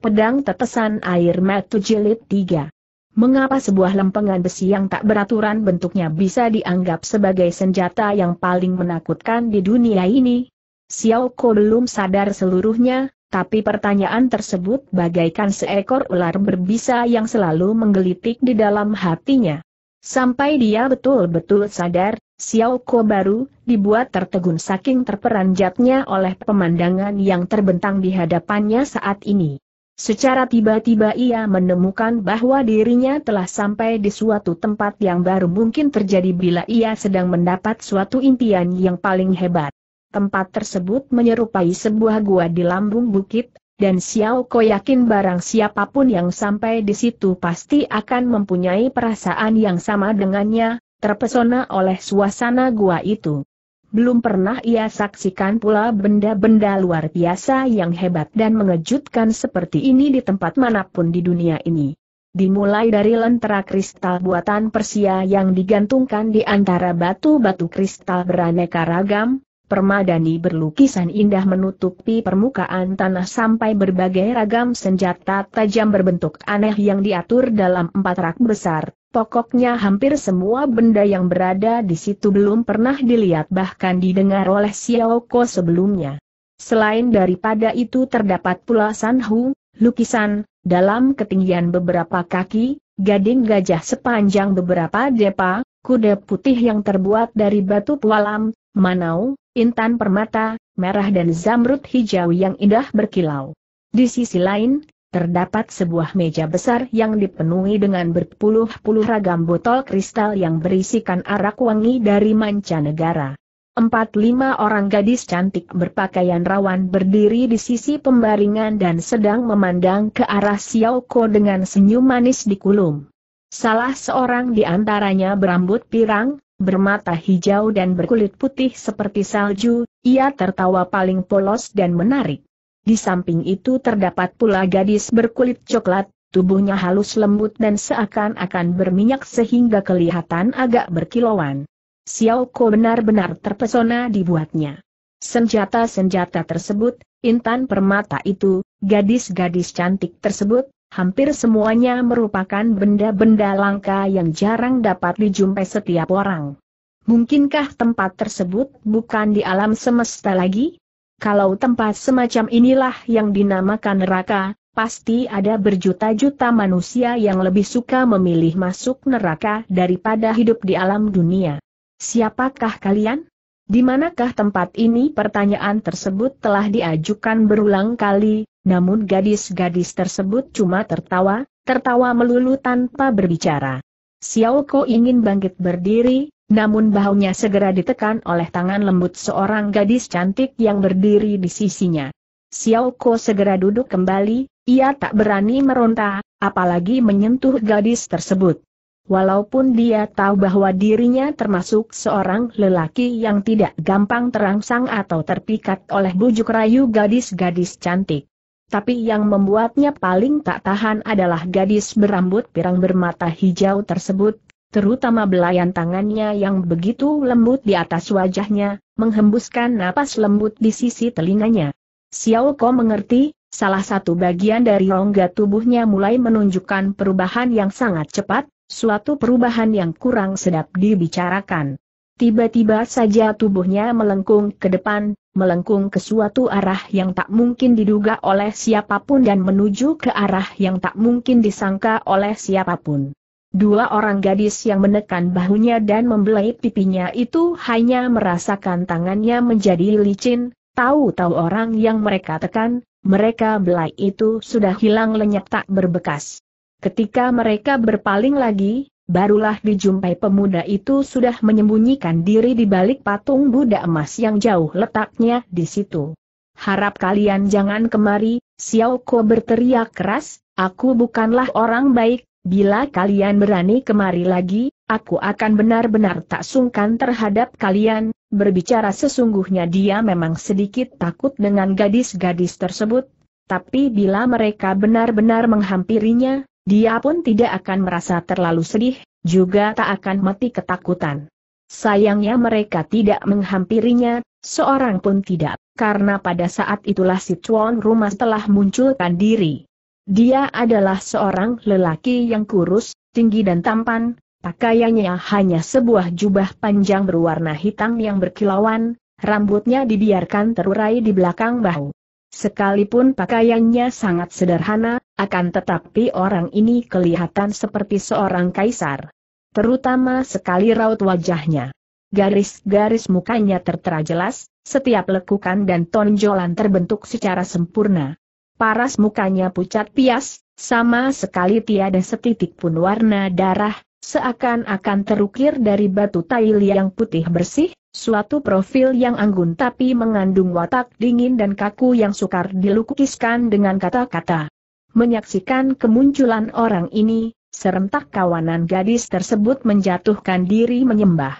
Pedang tetesan air mata jilid 3. Mengapa sebuah lempengan besi yang tak beraturan bentuknya bisa dianggap sebagai senjata yang paling menakutkan di dunia ini? Xiao Ko belum sadar seluruhnya, tapi pertanyaan tersebut bagaikan seekor ular berbisa yang selalu menggelitik di dalam hatinya. Sampai dia betul-betul sadar, Xiao Ko baru, dibuat tertegun saking terperanjatnya oleh pemandangan yang terbentang di hadapannya saat ini. Secara tiba-tiba ia menemukan bahwa dirinya telah sampai di suatu tempat yang baru mungkin terjadi bila ia sedang mendapat suatu impian yang paling hebat. Tempat tersebut menyerupai sebuah gua di lambung bukit, dan Xiao Ko yakin barang siapapun yang sampai di situ pasti akan mempunyai perasaan yang sama dengannya, terpesona oleh suasana gua itu belum pernah ia saksikan pula benda-benda luar biasa yang hebat dan mengejutkan seperti ini di tempat manapun di dunia ini. Dimulai dari lentera kristal buatan Persia yang digantungkan di antara batu-batu kristal beraneka ragam, Permadani berlukisan indah menutupi permukaan tanah sampai berbagai ragam senjata tajam berbentuk aneh yang diatur dalam empat rak besar. Pokoknya hampir semua benda yang berada di situ belum pernah dilihat bahkan didengar oleh Xiaoko sebelumnya. Selain daripada itu terdapat pula sanhu, lukisan, dalam ketinggian beberapa kaki, gading gajah sepanjang beberapa depa, kuda putih yang terbuat dari batu pualam, manau, intan permata, merah dan zamrud hijau yang indah berkilau. Di sisi lain, terdapat sebuah meja besar yang dipenuhi dengan berpuluh-puluh ragam botol kristal yang berisikan arak wangi dari mancanegara. Empat lima orang gadis cantik berpakaian rawan berdiri di sisi pembaringan dan sedang memandang ke arah Xiao Xiaoko dengan senyum manis di kulum. Salah seorang di antaranya berambut pirang, bermata hijau dan berkulit putih seperti salju, ia tertawa paling polos dan menarik. Di samping itu terdapat pula gadis berkulit coklat, tubuhnya halus lembut dan seakan-akan berminyak sehingga kelihatan agak berkilauan. Xiao Ko benar-benar terpesona dibuatnya. Senjata-senjata tersebut, intan permata itu, gadis-gadis cantik tersebut, hampir semuanya merupakan benda-benda langka yang jarang dapat dijumpai setiap orang. Mungkinkah tempat tersebut bukan di alam semesta lagi? Kalau tempat semacam inilah yang dinamakan neraka, pasti ada berjuta-juta manusia yang lebih suka memilih masuk neraka daripada hidup di alam dunia. Siapakah kalian? Di manakah tempat ini? Pertanyaan tersebut telah diajukan berulang kali, namun gadis-gadis tersebut cuma tertawa, tertawa melulu tanpa berbicara. Xiao Ko ingin bangkit berdiri, namun bahunya segera ditekan oleh tangan lembut seorang gadis cantik yang berdiri di sisinya. Xiao Ko segera duduk kembali, ia tak berani meronta, apalagi menyentuh gadis tersebut. Walaupun dia tahu bahwa dirinya termasuk seorang lelaki yang tidak gampang terangsang atau terpikat oleh bujuk rayu gadis-gadis cantik. Tapi yang membuatnya paling tak tahan adalah gadis berambut pirang bermata hijau tersebut, terutama belayan tangannya yang begitu lembut di atas wajahnya, menghembuskan napas lembut di sisi telinganya. Xiao Ko mengerti, salah satu bagian dari rongga tubuhnya mulai menunjukkan perubahan yang sangat cepat, Suatu perubahan yang kurang sedap dibicarakan. Tiba-tiba saja tubuhnya melengkung ke depan, melengkung ke suatu arah yang tak mungkin diduga oleh siapapun dan menuju ke arah yang tak mungkin disangka oleh siapapun. Dua orang gadis yang menekan bahunya dan membelai pipinya itu hanya merasakan tangannya menjadi licin, tahu-tahu orang yang mereka tekan, mereka belai itu sudah hilang lenyap tak berbekas. Ketika mereka berpaling lagi, barulah dijumpai pemuda itu sudah menyembunyikan diri di balik patung Buddha emas yang jauh letaknya di situ. Harap kalian jangan kemari, Xiao Ko berteriak keras, aku bukanlah orang baik, Bila kalian berani kemari lagi, aku akan benar-benar tak sungkan terhadap kalian, berbicara sesungguhnya dia memang sedikit takut dengan gadis-gadis tersebut, tapi bila mereka benar-benar menghampirinya, dia pun tidak akan merasa terlalu sedih, juga tak akan mati ketakutan. Sayangnya mereka tidak menghampirinya, seorang pun tidak, karena pada saat itulah si Chuan Rumah telah munculkan diri. Dia adalah seorang lelaki yang kurus, tinggi dan tampan, pakaiannya hanya sebuah jubah panjang berwarna hitam yang berkilauan, rambutnya dibiarkan terurai di belakang bahu. Sekalipun pakaiannya sangat sederhana, akan tetapi orang ini kelihatan seperti seorang kaisar. Terutama sekali raut wajahnya. Garis-garis mukanya tertera jelas, setiap lekukan dan tonjolan terbentuk secara sempurna. Paras mukanya pucat pias, sama sekali tiada setitik pun warna darah, Seakan-akan terukir dari batu tail yang putih bersih, suatu profil yang anggun tapi mengandung watak dingin dan kaku yang sukar dilukiskan dengan kata-kata. Menyaksikan kemunculan orang ini, serentak kawanan gadis tersebut menjatuhkan diri menyembah.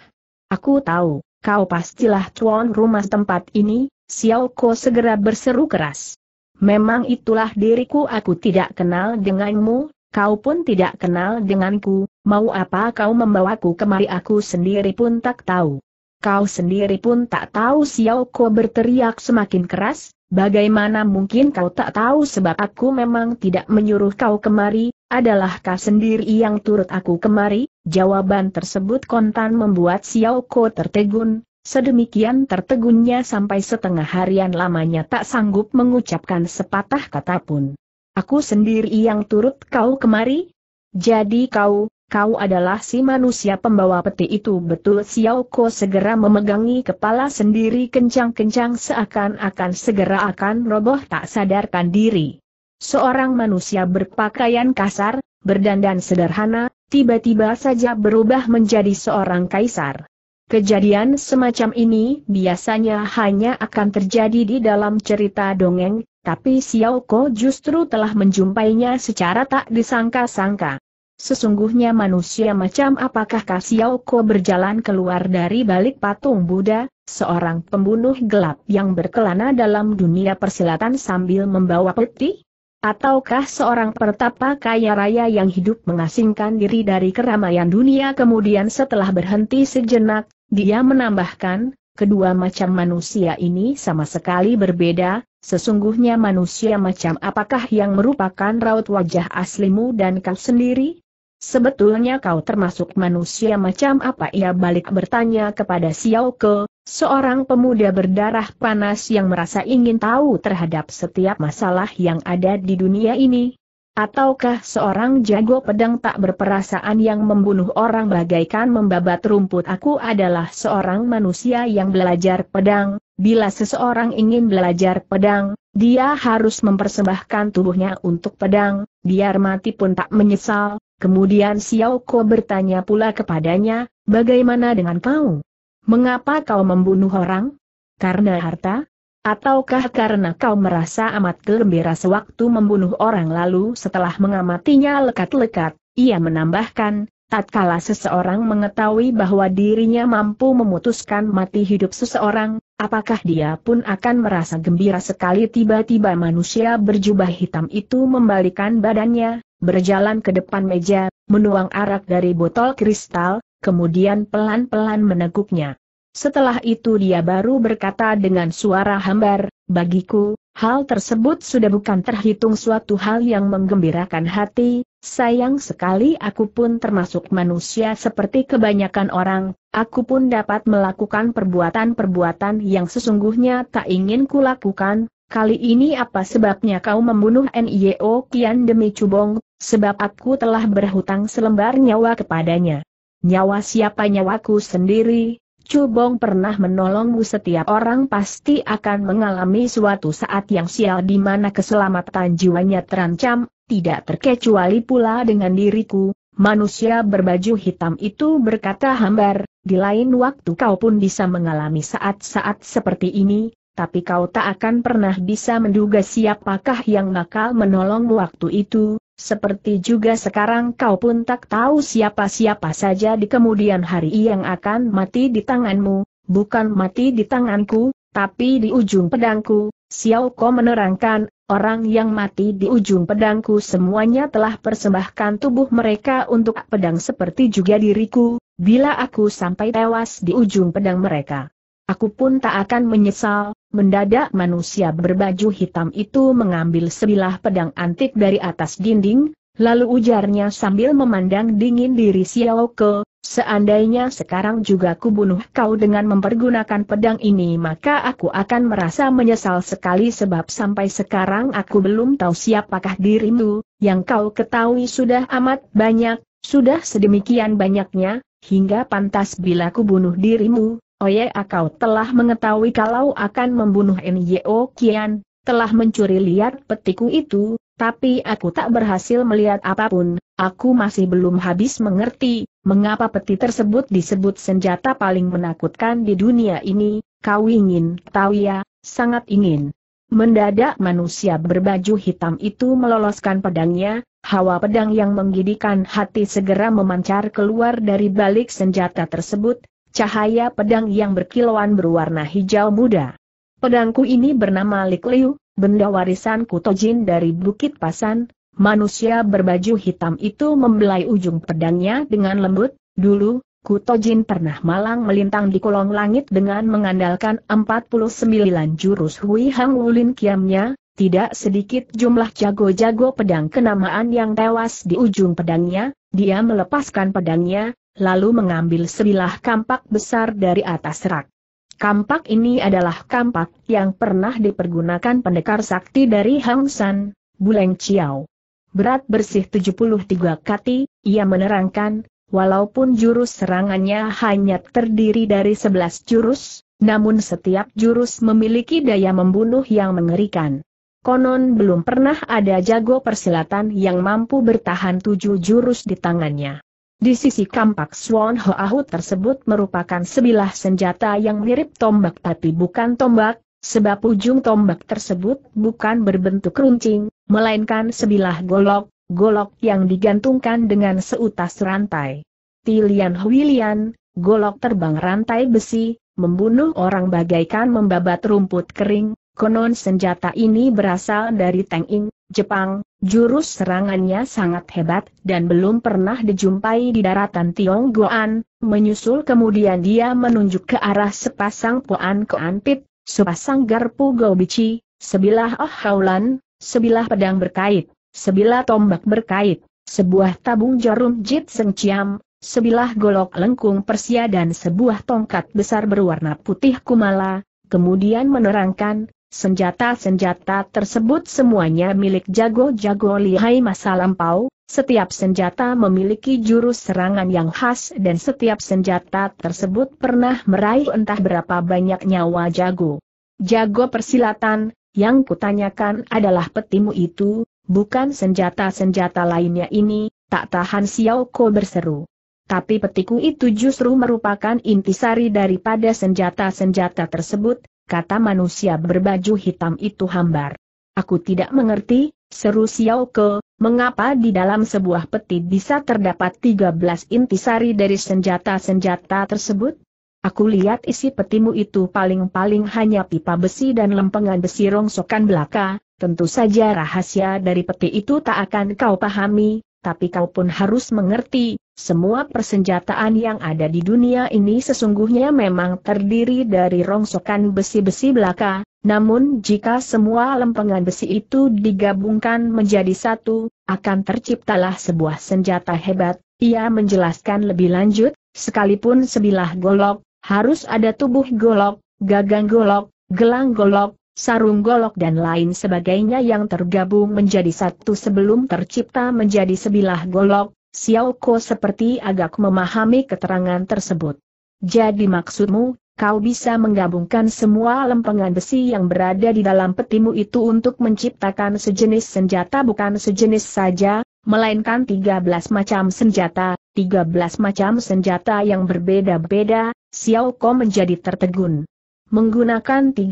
Aku tahu, kau pastilah tuan rumah tempat ini, Xiao Ko segera berseru keras. Memang itulah diriku aku tidak kenal denganmu, kau pun tidak kenal denganku, Mau apa kau membawaku kemari aku sendiri pun tak tahu. Kau sendiri pun tak tahu Xiao Ko berteriak semakin keras, bagaimana mungkin kau tak tahu sebab aku memang tidak menyuruh kau kemari, adalah kau sendiri yang turut aku kemari, jawaban tersebut kontan membuat Xiao Ko tertegun, sedemikian tertegunnya sampai setengah harian lamanya tak sanggup mengucapkan sepatah kata pun. Aku sendiri yang turut kau kemari? Jadi kau, kau adalah si manusia pembawa peti itu betul Xiao Ko segera memegangi kepala sendiri kencang-kencang seakan-akan segera akan roboh tak sadarkan diri. Seorang manusia berpakaian kasar, berdandan sederhana, tiba-tiba saja berubah menjadi seorang kaisar. Kejadian semacam ini biasanya hanya akan terjadi di dalam cerita dongeng, tapi Xiao Ko justru telah menjumpainya secara tak disangka-sangka. Sesungguhnya manusia macam apakah Kasiauko berjalan keluar dari balik patung Buddha, seorang pembunuh gelap yang berkelana dalam dunia persilatan sambil membawa peti? Ataukah seorang pertapa kaya raya yang hidup mengasingkan diri dari keramaian dunia kemudian setelah berhenti sejenak, dia menambahkan, kedua macam manusia ini sama sekali berbeda, sesungguhnya manusia macam apakah yang merupakan raut wajah aslimu dan kau sendiri? Sebetulnya kau termasuk manusia macam apa ia balik bertanya kepada Xiao Ke, seorang pemuda berdarah panas yang merasa ingin tahu terhadap setiap masalah yang ada di dunia ini. Ataukah seorang jago pedang tak berperasaan yang membunuh orang bagaikan membabat rumput aku adalah seorang manusia yang belajar pedang, bila seseorang ingin belajar pedang, dia harus mempersembahkan tubuhnya untuk pedang, biar mati pun tak menyesal, Kemudian Xiao Ko bertanya pula kepadanya, bagaimana dengan kau? Mengapa kau membunuh orang? Karena harta? Ataukah karena kau merasa amat gembira sewaktu membunuh orang lalu setelah mengamatinya lekat-lekat, ia menambahkan, tatkala seseorang mengetahui bahwa dirinya mampu memutuskan mati hidup seseorang, apakah dia pun akan merasa gembira sekali tiba-tiba manusia berjubah hitam itu membalikan badannya, berjalan ke depan meja, menuang arak dari botol kristal, kemudian pelan-pelan meneguknya. Setelah itu dia baru berkata dengan suara hambar, bagiku, hal tersebut sudah bukan terhitung suatu hal yang menggembirakan hati, sayang sekali aku pun termasuk manusia seperti kebanyakan orang, aku pun dapat melakukan perbuatan-perbuatan yang sesungguhnya tak ingin kulakukan, kali ini apa sebabnya kau membunuh NIO Kian demi Cubong, Sebab aku telah berhutang selembar nyawa kepadanya. Nyawa siapa nyawaku sendiri, Cubong pernah menolongmu setiap orang pasti akan mengalami suatu saat yang sial di mana keselamatan jiwanya terancam, tidak terkecuali pula dengan diriku, manusia berbaju hitam itu berkata hambar, di lain waktu kau pun bisa mengalami saat-saat seperti ini, tapi kau tak akan pernah bisa menduga siapakah yang bakal menolong waktu itu, seperti juga sekarang kau pun tak tahu siapa-siapa saja di kemudian hari yang akan mati di tanganmu, bukan mati di tanganku, tapi di ujung pedangku. Xiao Ko menerangkan, orang yang mati di ujung pedangku semuanya telah persembahkan tubuh mereka untuk pedang seperti juga diriku, bila aku sampai tewas di ujung pedang mereka. Aku pun tak akan menyesal, Mendadak manusia berbaju hitam itu mengambil sebilah pedang antik dari atas dinding, lalu ujarnya sambil memandang dingin diri Xiao Ke, seandainya sekarang juga kubunuh kau dengan mempergunakan pedang ini maka aku akan merasa menyesal sekali sebab sampai sekarang aku belum tahu siapakah dirimu, yang kau ketahui sudah amat banyak, sudah sedemikian banyaknya, hingga pantas bila kubunuh dirimu, Oye akau telah mengetahui kalau akan membunuh Nyo Kian, telah mencuri lihat petiku itu, tapi aku tak berhasil melihat apapun, aku masih belum habis mengerti, mengapa peti tersebut disebut senjata paling menakutkan di dunia ini, kau ingin tahu ya, sangat ingin. Mendadak manusia berbaju hitam itu meloloskan pedangnya, hawa pedang yang menggidikan hati segera memancar keluar dari balik senjata tersebut, Cahaya pedang yang berkilauan berwarna hijau muda. Pedangku ini bernama Likliu, benda warisan Kutojin dari Bukit Pasan, manusia berbaju hitam itu membelai ujung pedangnya dengan lembut, dulu, Kutojin pernah malang melintang di kolong langit dengan mengandalkan 49 jurus Hui Hang Wulin kiamnya, tidak sedikit jumlah jago-jago pedang kenamaan yang tewas di ujung pedangnya, dia melepaskan pedangnya, lalu mengambil sebilah kampak besar dari atas rak. Kampak ini adalah kampak yang pernah dipergunakan pendekar sakti dari Hang San, Buleng Chiao. Berat bersih 73 kati, ia menerangkan, walaupun jurus serangannya hanya terdiri dari 11 jurus, namun setiap jurus memiliki daya membunuh yang mengerikan. Konon belum pernah ada jago persilatan yang mampu bertahan tujuh jurus di tangannya. Di sisi kampak Swan Hoahu tersebut merupakan sebilah senjata yang mirip tombak tapi bukan tombak, sebab ujung tombak tersebut bukan berbentuk runcing, melainkan sebilah golok, golok yang digantungkan dengan seutas rantai. Tilian Huilian, golok terbang rantai besi, membunuh orang bagaikan membabat rumput kering, konon senjata ini berasal dari Teng Ing, Jepang, jurus serangannya sangat hebat dan belum pernah dijumpai di daratan Tionggoan, menyusul kemudian dia menunjuk ke arah sepasang puan Keantip, sepasang Garpu Gobici, sebilah Oh Haulan, sebilah pedang berkait, sebilah tombak berkait, sebuah tabung jarum jit sengciam, sebilah golok lengkung Persia dan sebuah tongkat besar berwarna putih kumala, kemudian menerangkan, Senjata-senjata tersebut semuanya milik jago-jago lihai masa lampau, setiap senjata memiliki jurus serangan yang khas dan setiap senjata tersebut pernah meraih entah berapa banyak nyawa jago. Jago persilatan, yang kutanyakan adalah petimu itu, bukan senjata-senjata lainnya ini, tak tahan Xiao Ko berseru. Tapi petiku itu justru merupakan intisari daripada senjata-senjata tersebut, kata manusia berbaju hitam itu hambar. Aku tidak mengerti, seru Xiao Ke, mengapa di dalam sebuah peti bisa terdapat 13 intisari dari senjata-senjata tersebut? Aku lihat isi petimu itu paling-paling hanya pipa besi dan lempengan besi rongsokan belaka, tentu saja rahasia dari peti itu tak akan kau pahami, tapi kau pun harus mengerti, semua persenjataan yang ada di dunia ini sesungguhnya memang terdiri dari rongsokan besi-besi belaka, namun jika semua lempengan besi itu digabungkan menjadi satu, akan terciptalah sebuah senjata hebat, ia menjelaskan lebih lanjut, sekalipun sebilah golok, harus ada tubuh golok, gagang golok, gelang golok, sarung golok dan lain sebagainya yang tergabung menjadi satu sebelum tercipta menjadi sebilah golok, Xiao Ko seperti agak memahami keterangan tersebut. Jadi maksudmu, kau bisa menggabungkan semua lempengan besi yang berada di dalam petimu itu untuk menciptakan sejenis senjata bukan sejenis saja, melainkan 13 macam senjata, 13 macam senjata yang berbeda-beda, Xiao Ko menjadi tertegun menggunakan 13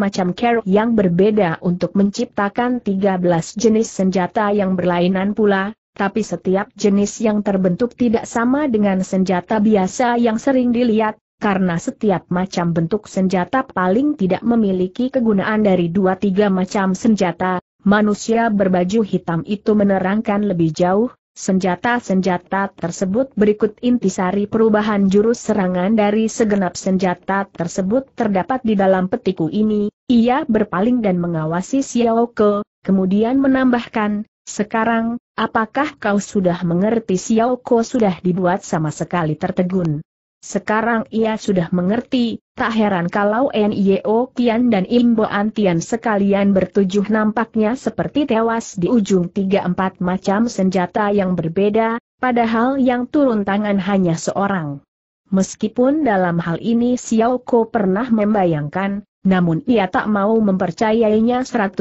macam keruk yang berbeda untuk menciptakan 13 jenis senjata yang berlainan pula, tapi setiap jenis yang terbentuk tidak sama dengan senjata biasa yang sering dilihat, karena setiap macam bentuk senjata paling tidak memiliki kegunaan dari 2-3 macam senjata, manusia berbaju hitam itu menerangkan lebih jauh, Senjata-senjata tersebut berikut intisari perubahan jurus serangan dari segenap senjata tersebut terdapat di dalam petiku ini, ia berpaling dan mengawasi Xiao Ke, kemudian menambahkan, sekarang, apakah kau sudah mengerti Xiao Ke sudah dibuat sama sekali tertegun? Sekarang ia sudah mengerti, tak heran kalau Nio Kian dan Imbo Antian sekalian bertujuh nampaknya seperti tewas di ujung tiga empat macam senjata yang berbeda, padahal yang turun tangan hanya seorang. Meskipun dalam hal ini Xiao Ko pernah membayangkan, namun ia tak mau mempercayainya 100%.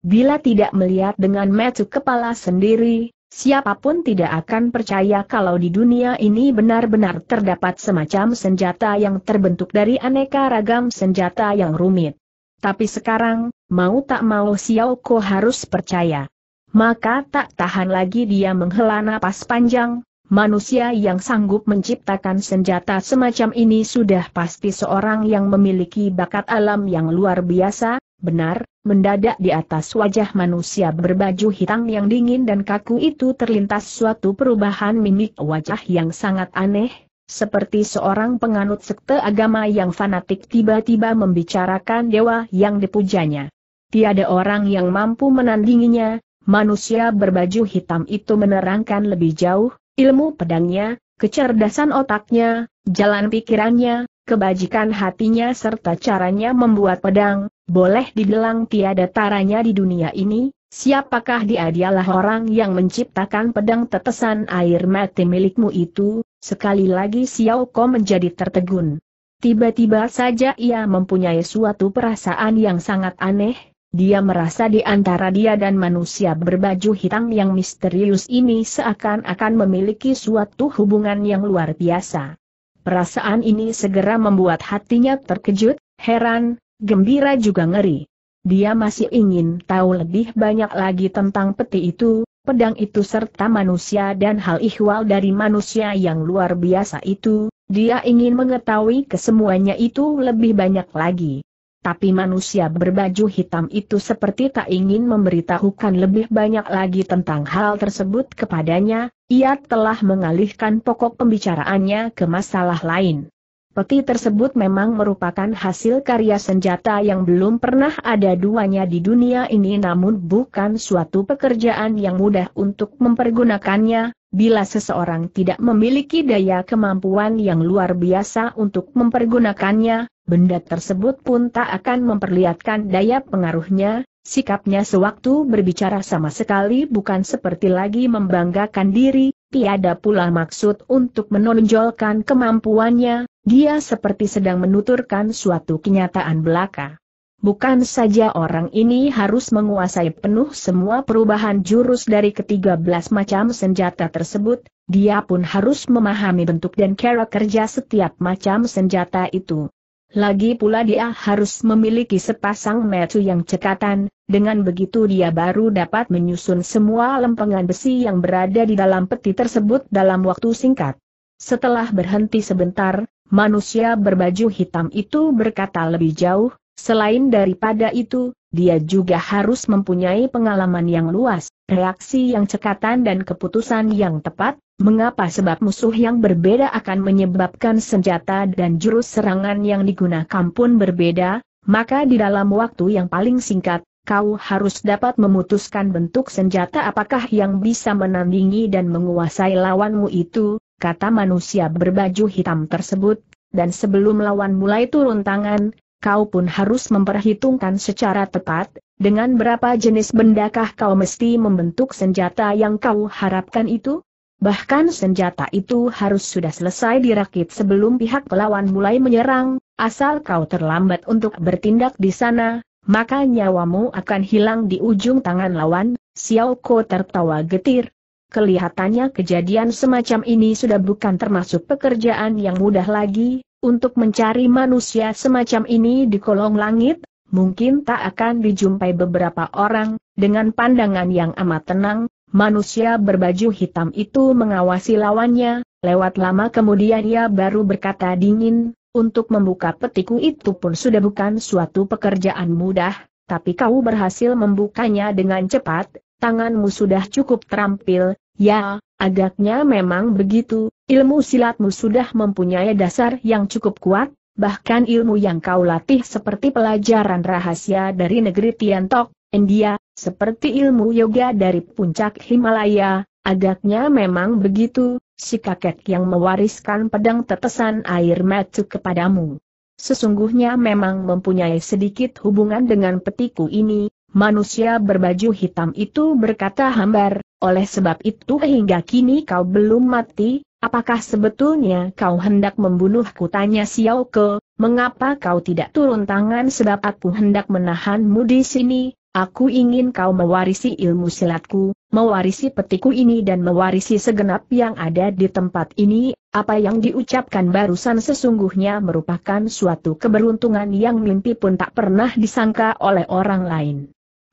Bila tidak melihat dengan metu kepala sendiri, Siapapun tidak akan percaya kalau di dunia ini benar-benar terdapat semacam senjata yang terbentuk dari aneka ragam senjata yang rumit. Tapi sekarang, mau tak mau Xiao Ko harus percaya. Maka tak tahan lagi dia menghela napas panjang, manusia yang sanggup menciptakan senjata semacam ini sudah pasti seorang yang memiliki bakat alam yang luar biasa, benar, mendadak di atas wajah manusia berbaju hitam yang dingin dan kaku itu terlintas suatu perubahan mimik wajah yang sangat aneh, seperti seorang penganut sekte agama yang fanatik tiba-tiba membicarakan dewa yang dipujanya. Tiada orang yang mampu menandinginya, manusia berbaju hitam itu menerangkan lebih jauh, Ilmu pedangnya, kecerdasan otaknya, jalan pikirannya, kebajikan hatinya serta caranya membuat pedang, boleh dibilang tiada taranya di dunia ini, siapakah dia dialah orang yang menciptakan pedang tetesan air mati milikmu itu, sekali lagi Xiao Ko menjadi tertegun. Tiba-tiba saja ia mempunyai suatu perasaan yang sangat aneh, dia merasa di antara dia dan manusia berbaju hitam yang misterius ini seakan-akan memiliki suatu hubungan yang luar biasa. Perasaan ini segera membuat hatinya terkejut, heran, gembira juga ngeri. Dia masih ingin tahu lebih banyak lagi tentang peti itu, pedang itu serta manusia dan hal ihwal dari manusia yang luar biasa itu, dia ingin mengetahui kesemuanya itu lebih banyak lagi tapi manusia berbaju hitam itu seperti tak ingin memberitahukan lebih banyak lagi tentang hal tersebut kepadanya, ia telah mengalihkan pokok pembicaraannya ke masalah lain. Peti tersebut memang merupakan hasil karya senjata yang belum pernah ada duanya di dunia ini namun bukan suatu pekerjaan yang mudah untuk mempergunakannya, bila seseorang tidak memiliki daya kemampuan yang luar biasa untuk mempergunakannya, benda tersebut pun tak akan memperlihatkan daya pengaruhnya, sikapnya sewaktu berbicara sama sekali bukan seperti lagi membanggakan diri, tiada pula maksud untuk menonjolkan kemampuannya, dia seperti sedang menuturkan suatu kenyataan belaka. Bukan saja orang ini harus menguasai penuh semua perubahan jurus dari ketiga belas macam senjata tersebut, dia pun harus memahami bentuk dan cara kerja setiap macam senjata itu. Lagi pula dia harus memiliki sepasang metu yang cekatan, dengan begitu dia baru dapat menyusun semua lempengan besi yang berada di dalam peti tersebut dalam waktu singkat. Setelah berhenti sebentar, manusia berbaju hitam itu berkata lebih jauh, selain daripada itu, dia juga harus mempunyai pengalaman yang luas, reaksi yang cekatan dan keputusan yang tepat, Mengapa sebab musuh yang berbeda akan menyebabkan senjata dan jurus serangan yang digunakan pun berbeda, maka di dalam waktu yang paling singkat, kau harus dapat memutuskan bentuk senjata apakah yang bisa menandingi dan menguasai lawanmu itu, kata manusia berbaju hitam tersebut, dan sebelum lawan mulai turun tangan, kau pun harus memperhitungkan secara tepat, dengan berapa jenis bendakah kau mesti membentuk senjata yang kau harapkan itu? Bahkan senjata itu harus sudah selesai dirakit sebelum pihak lawan mulai menyerang, asal kau terlambat untuk bertindak di sana, maka nyawamu akan hilang di ujung tangan lawan, Xiao Ko tertawa getir. Kelihatannya kejadian semacam ini sudah bukan termasuk pekerjaan yang mudah lagi, untuk mencari manusia semacam ini di kolong langit, mungkin tak akan dijumpai beberapa orang, dengan pandangan yang amat tenang, Manusia berbaju hitam itu mengawasi lawannya, lewat lama kemudian ia baru berkata dingin, untuk membuka petiku itu pun sudah bukan suatu pekerjaan mudah, tapi kau berhasil membukanya dengan cepat, tanganmu sudah cukup terampil, ya, agaknya memang begitu, ilmu silatmu sudah mempunyai dasar yang cukup kuat, bahkan ilmu yang kau latih seperti pelajaran rahasia dari negeri Tiantok, India, seperti ilmu yoga dari puncak Himalaya, agaknya memang begitu, si kakek yang mewariskan pedang tetesan air mata kepadamu. Sesungguhnya memang mempunyai sedikit hubungan dengan petiku ini, manusia berbaju hitam itu berkata hambar, oleh sebab itu hingga kini kau belum mati, apakah sebetulnya kau hendak membunuhku tanya Xiao Ke, mengapa kau tidak turun tangan sebab aku hendak menahanmu di sini, Aku ingin kau mewarisi ilmu silatku, mewarisi petiku ini dan mewarisi segenap yang ada di tempat ini, apa yang diucapkan barusan sesungguhnya merupakan suatu keberuntungan yang mimpi pun tak pernah disangka oleh orang lain.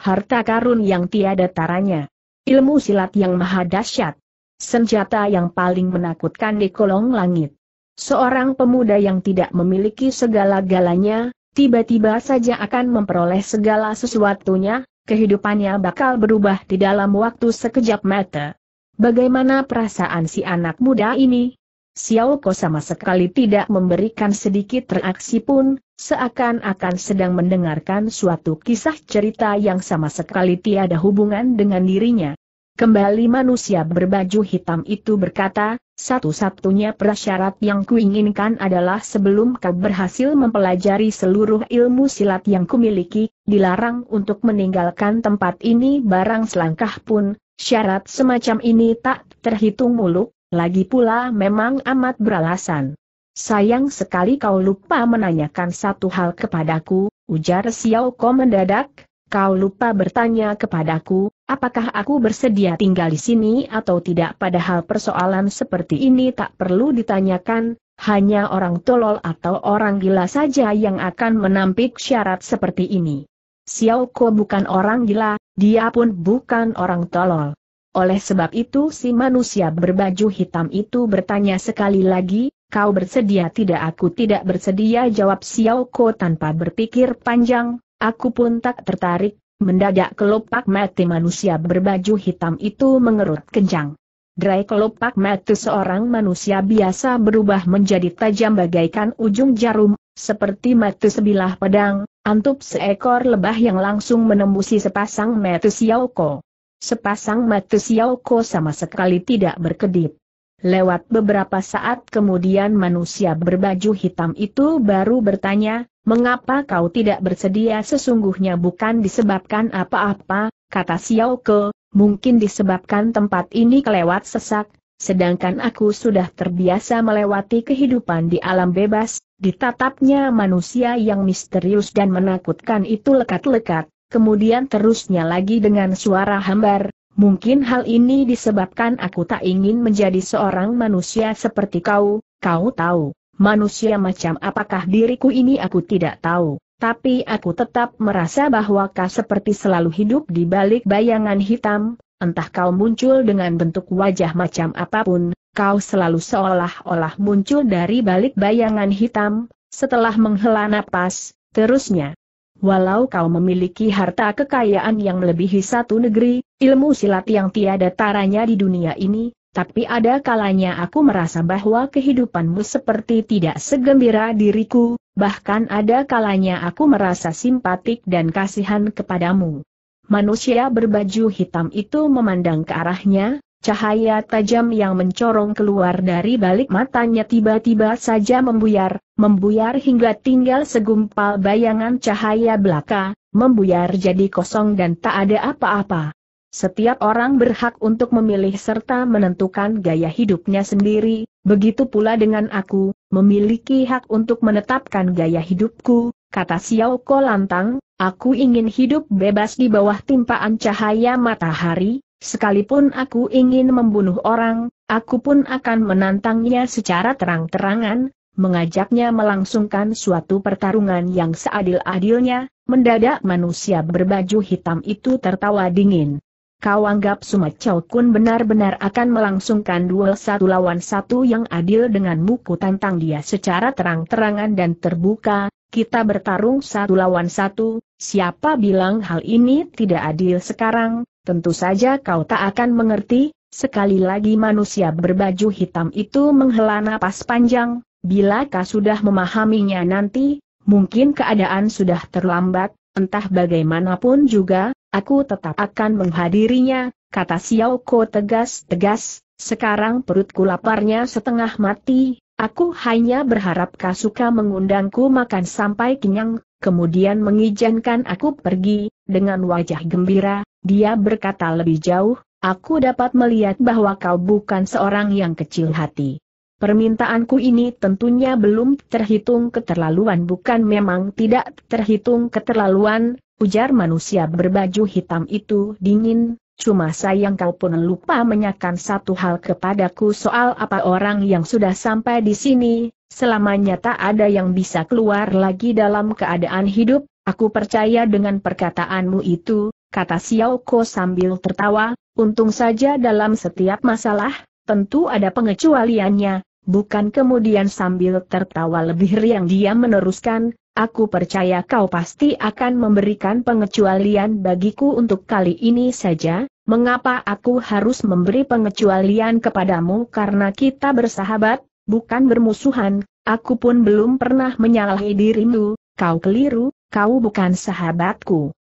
Harta karun yang tiada taranya. Ilmu silat yang maha dahsyat. Senjata yang paling menakutkan di kolong langit. Seorang pemuda yang tidak memiliki segala-galanya, tiba-tiba saja akan memperoleh segala sesuatunya, kehidupannya bakal berubah di dalam waktu sekejap mata. Bagaimana perasaan si anak muda ini? Xiao Ko sama sekali tidak memberikan sedikit reaksi pun, seakan-akan sedang mendengarkan suatu kisah cerita yang sama sekali tiada hubungan dengan dirinya. Kembali manusia berbaju hitam itu berkata, satu-satunya prasyarat yang kuinginkan adalah sebelum kau berhasil mempelajari seluruh ilmu silat yang kumiliki, dilarang untuk meninggalkan tempat ini barang selangkah pun, syarat semacam ini tak terhitung muluk, lagi pula memang amat beralasan. Sayang sekali kau lupa menanyakan satu hal kepadaku, ujar Xiao Ko mendadak, kau lupa bertanya kepadaku, apakah aku bersedia tinggal di sini atau tidak padahal persoalan seperti ini tak perlu ditanyakan, hanya orang tolol atau orang gila saja yang akan menampik syarat seperti ini. Xiao Ko bukan orang gila, dia pun bukan orang tolol. Oleh sebab itu si manusia berbaju hitam itu bertanya sekali lagi, kau bersedia tidak aku tidak bersedia jawab Xiao Ko tanpa berpikir panjang, aku pun tak tertarik Mendadak kelopak mati manusia berbaju hitam itu mengerut kencang. Drai kelopak mati seorang manusia biasa berubah menjadi tajam bagaikan ujung jarum, seperti mati sebilah pedang, antup seekor lebah yang langsung menembusi sepasang mati siauko. Sepasang mati siauko sama sekali tidak berkedip. Lewat beberapa saat kemudian manusia berbaju hitam itu baru bertanya, Mengapa kau tidak bersedia sesungguhnya bukan disebabkan apa-apa, kata Xiao Ke, mungkin disebabkan tempat ini kelewat sesak, sedangkan aku sudah terbiasa melewati kehidupan di alam bebas, ditatapnya manusia yang misterius dan menakutkan itu lekat-lekat, kemudian terusnya lagi dengan suara hambar, mungkin hal ini disebabkan aku tak ingin menjadi seorang manusia seperti kau, kau tahu manusia macam apakah diriku ini aku tidak tahu, tapi aku tetap merasa bahwa kau seperti selalu hidup di balik bayangan hitam, entah kau muncul dengan bentuk wajah macam apapun, kau selalu seolah-olah muncul dari balik bayangan hitam, setelah menghela napas, terusnya. Walau kau memiliki harta kekayaan yang melebihi satu negeri, ilmu silat yang tiada taranya di dunia ini, tapi ada kalanya aku merasa bahwa kehidupanmu seperti tidak segembira diriku, bahkan ada kalanya aku merasa simpatik dan kasihan kepadamu. Manusia berbaju hitam itu memandang ke arahnya, Cahaya tajam yang mencorong keluar dari balik matanya tiba-tiba saja membuyar, membuyar hingga tinggal segumpal bayangan cahaya belaka, membuyar jadi kosong dan tak ada apa-apa. Setiap orang berhak untuk memilih serta menentukan gaya hidupnya sendiri, begitu pula dengan aku, memiliki hak untuk menetapkan gaya hidupku, kata Xiao Ko lantang, aku ingin hidup bebas di bawah timpaan cahaya matahari, sekalipun aku ingin membunuh orang, aku pun akan menantangnya secara terang-terangan, mengajaknya melangsungkan suatu pertarungan yang seadil-adilnya, mendadak manusia berbaju hitam itu tertawa dingin kau anggap Sumacau Kun benar-benar akan melangsungkan duel satu lawan satu yang adil dengan muku tantang dia secara terang-terangan dan terbuka, kita bertarung satu lawan satu, siapa bilang hal ini tidak adil sekarang, tentu saja kau tak akan mengerti, sekali lagi manusia berbaju hitam itu menghela napas panjang, bila kau sudah memahaminya nanti, mungkin keadaan sudah terlambat, entah bagaimanapun juga, Aku tetap akan menghadirinya, kata Xiao Ko tegas-tegas, sekarang perutku laparnya setengah mati, aku hanya berharap Kasuka mengundangku makan sampai kenyang, kemudian mengizinkan aku pergi, dengan wajah gembira, dia berkata lebih jauh, aku dapat melihat bahwa kau bukan seorang yang kecil hati. Permintaanku ini tentunya belum terhitung keterlaluan bukan memang tidak terhitung keterlaluan, ujar manusia berbaju hitam itu dingin, cuma sayang kau pun lupa menyakan satu hal kepadaku soal apa orang yang sudah sampai di sini, selamanya tak ada yang bisa keluar lagi dalam keadaan hidup, aku percaya dengan perkataanmu itu, kata Xiao Ko sambil tertawa, untung saja dalam setiap masalah, tentu ada pengecualiannya, Bukan kemudian sambil tertawa lebih riang dia meneruskan, Aku percaya kau pasti akan memberikan pengecualian bagiku untuk kali ini saja, mengapa aku harus memberi pengecualian kepadamu karena kita bersahabat, bukan bermusuhan, aku pun belum pernah menyalahi dirimu, kau keliru, kau bukan sahabatku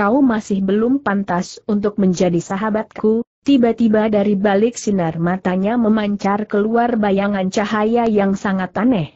kau masih belum pantas untuk menjadi sahabatku, tiba-tiba dari balik sinar matanya memancar keluar bayangan cahaya yang sangat aneh.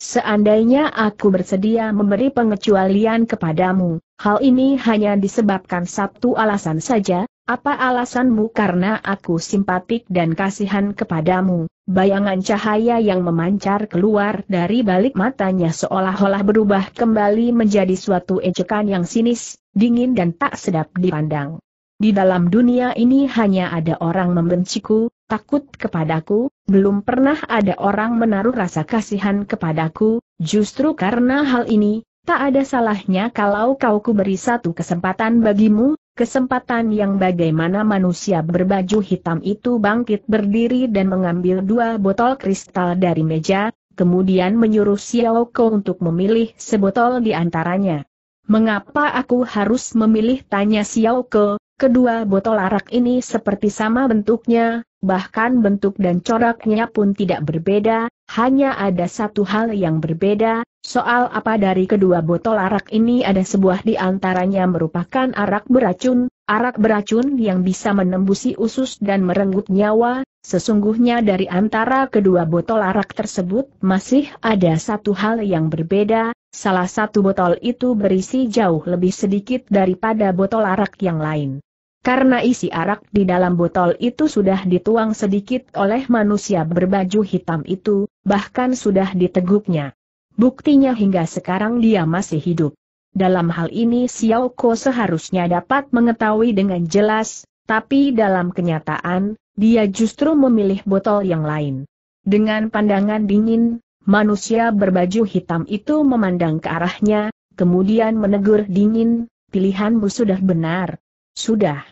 Seandainya aku bersedia memberi pengecualian kepadamu, hal ini hanya disebabkan satu alasan saja, apa alasanmu karena aku simpatik dan kasihan kepadamu, Bayangan cahaya yang memancar keluar dari balik matanya seolah-olah berubah kembali menjadi suatu ejekan yang sinis, dingin dan tak sedap dipandang. Di dalam dunia ini hanya ada orang membenciku, takut kepadaku, belum pernah ada orang menaruh rasa kasihan kepadaku, justru karena hal ini, tak ada salahnya kalau kau kuberi satu kesempatan bagimu, kesempatan yang bagaimana manusia berbaju hitam itu bangkit berdiri dan mengambil dua botol kristal dari meja, kemudian menyuruh Xiao Ko untuk memilih sebotol di antaranya. Mengapa aku harus memilih tanya Xiao Ko, kedua botol arak ini seperti sama bentuknya, bahkan bentuk dan coraknya pun tidak berbeda, hanya ada satu hal yang berbeda, Soal apa dari kedua botol arak ini ada sebuah di antaranya merupakan arak beracun, arak beracun yang bisa menembusi usus dan merenggut nyawa, sesungguhnya dari antara kedua botol arak tersebut masih ada satu hal yang berbeda, salah satu botol itu berisi jauh lebih sedikit daripada botol arak yang lain. Karena isi arak di dalam botol itu sudah dituang sedikit oleh manusia berbaju hitam itu, bahkan sudah diteguknya buktinya hingga sekarang dia masih hidup. Dalam hal ini Xiao Ko seharusnya dapat mengetahui dengan jelas, tapi dalam kenyataan, dia justru memilih botol yang lain. Dengan pandangan dingin, manusia berbaju hitam itu memandang ke arahnya, kemudian menegur dingin, pilihanmu sudah benar. Sudah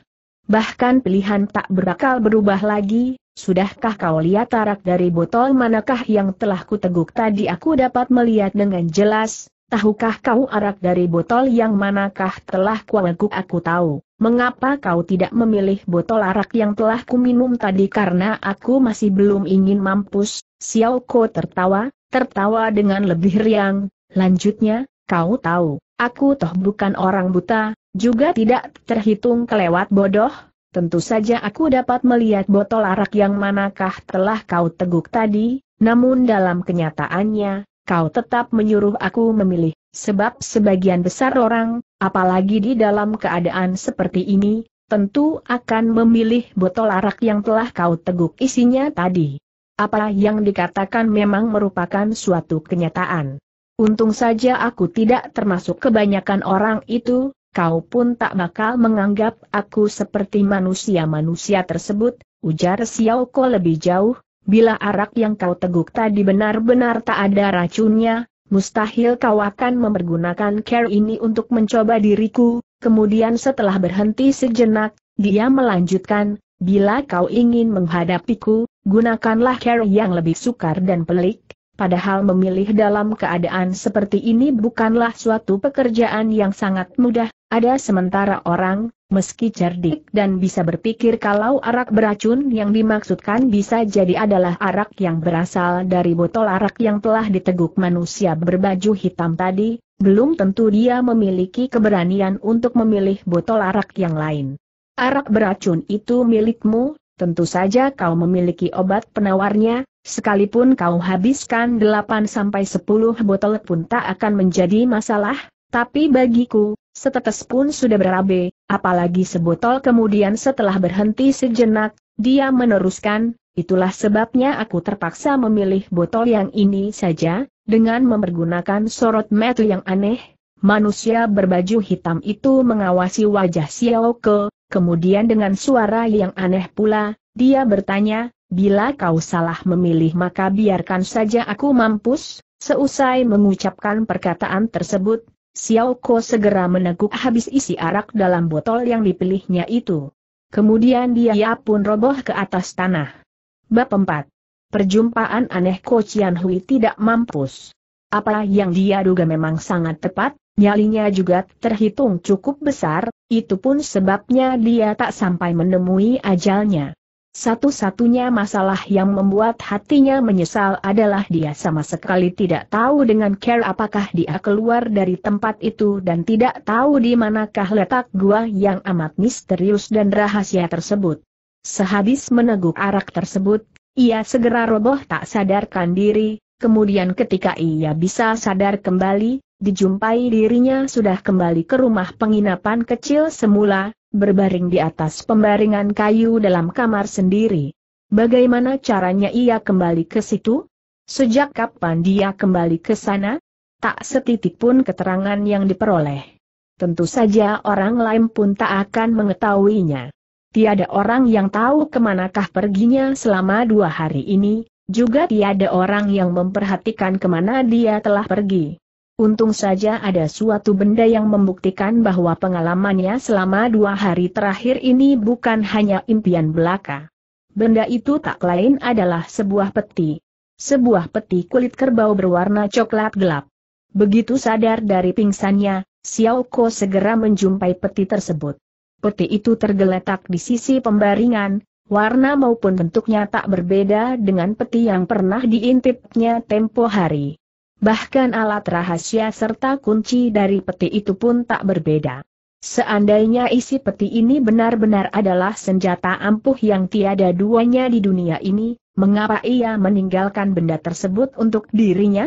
bahkan pilihan tak berakal berubah lagi, sudahkah kau lihat arak dari botol manakah yang telah kuteguk tadi aku dapat melihat dengan jelas, tahukah kau arak dari botol yang manakah telah kuaguk aku tahu, mengapa kau tidak memilih botol arak yang telah kuminum tadi karena aku masih belum ingin mampus, Xiao Ko tertawa, tertawa dengan lebih riang, lanjutnya, kau tahu, aku toh bukan orang buta, juga tidak terhitung kelewat bodoh, tentu saja aku dapat melihat botol arak yang manakah telah kau teguk tadi, namun dalam kenyataannya, kau tetap menyuruh aku memilih, sebab sebagian besar orang, apalagi di dalam keadaan seperti ini, tentu akan memilih botol arak yang telah kau teguk isinya tadi. Apa yang dikatakan memang merupakan suatu kenyataan. Untung saja aku tidak termasuk kebanyakan orang itu, kau pun tak bakal menganggap aku seperti manusia-manusia tersebut, ujar Xiao Ko lebih jauh, bila arak yang kau teguk tadi benar-benar tak ada racunnya, mustahil kau akan mempergunakan care ini untuk mencoba diriku, kemudian setelah berhenti sejenak, dia melanjutkan, bila kau ingin menghadapiku, gunakanlah care yang lebih sukar dan pelik, Padahal memilih dalam keadaan seperti ini bukanlah suatu pekerjaan yang sangat mudah, ada sementara orang, meski cerdik dan bisa berpikir kalau arak beracun yang dimaksudkan bisa jadi adalah arak yang berasal dari botol arak yang telah diteguk manusia berbaju hitam tadi, belum tentu dia memiliki keberanian untuk memilih botol arak yang lain. Arak beracun itu milikmu, tentu saja kau memiliki obat penawarnya, sekalipun kau habiskan 8-10 botol pun tak akan menjadi masalah, tapi bagiku, setetes pun sudah berabe, apalagi sebotol kemudian setelah berhenti sejenak, dia meneruskan, itulah sebabnya aku terpaksa memilih botol yang ini saja, dengan mempergunakan sorot mata yang aneh, manusia berbaju hitam itu mengawasi wajah Xiao Ke, kemudian dengan suara yang aneh pula, dia bertanya, bila kau salah memilih maka biarkan saja aku mampus, seusai mengucapkan perkataan tersebut, Xiao Ko segera meneguk habis isi arak dalam botol yang dipilihnya itu. Kemudian dia pun roboh ke atas tanah. Bab 4. Perjumpaan aneh Ko Chian Hui tidak mampus. Apa yang dia duga memang sangat tepat, nyalinya juga terhitung cukup besar, itu pun sebabnya dia tak sampai menemui ajalnya. Satu-satunya masalah yang membuat hatinya menyesal adalah dia sama sekali tidak tahu dengan care apakah dia keluar dari tempat itu dan tidak tahu di manakah letak gua yang amat misterius dan rahasia tersebut. Sehabis meneguk arak tersebut, ia segera roboh tak sadarkan diri, kemudian ketika ia bisa sadar kembali, dijumpai dirinya sudah kembali ke rumah penginapan kecil semula, berbaring di atas pembaringan kayu dalam kamar sendiri. Bagaimana caranya ia kembali ke situ? Sejak kapan dia kembali ke sana? Tak setitik pun keterangan yang diperoleh. Tentu saja orang lain pun tak akan mengetahuinya. Tiada orang yang tahu kemanakah perginya selama dua hari ini, juga tiada orang yang memperhatikan kemana dia telah pergi. Untung saja ada suatu benda yang membuktikan bahwa pengalamannya selama dua hari terakhir ini bukan hanya impian belaka. Benda itu tak lain adalah sebuah peti. Sebuah peti kulit kerbau berwarna coklat gelap. Begitu sadar dari pingsannya, Xiao Ko segera menjumpai peti tersebut. Peti itu tergeletak di sisi pembaringan, warna maupun bentuknya tak berbeda dengan peti yang pernah diintipnya tempo hari. Bahkan alat rahasia serta kunci dari peti itu pun tak berbeda. Seandainya isi peti ini benar-benar adalah senjata ampuh yang tiada duanya di dunia ini, mengapa ia meninggalkan benda tersebut untuk dirinya?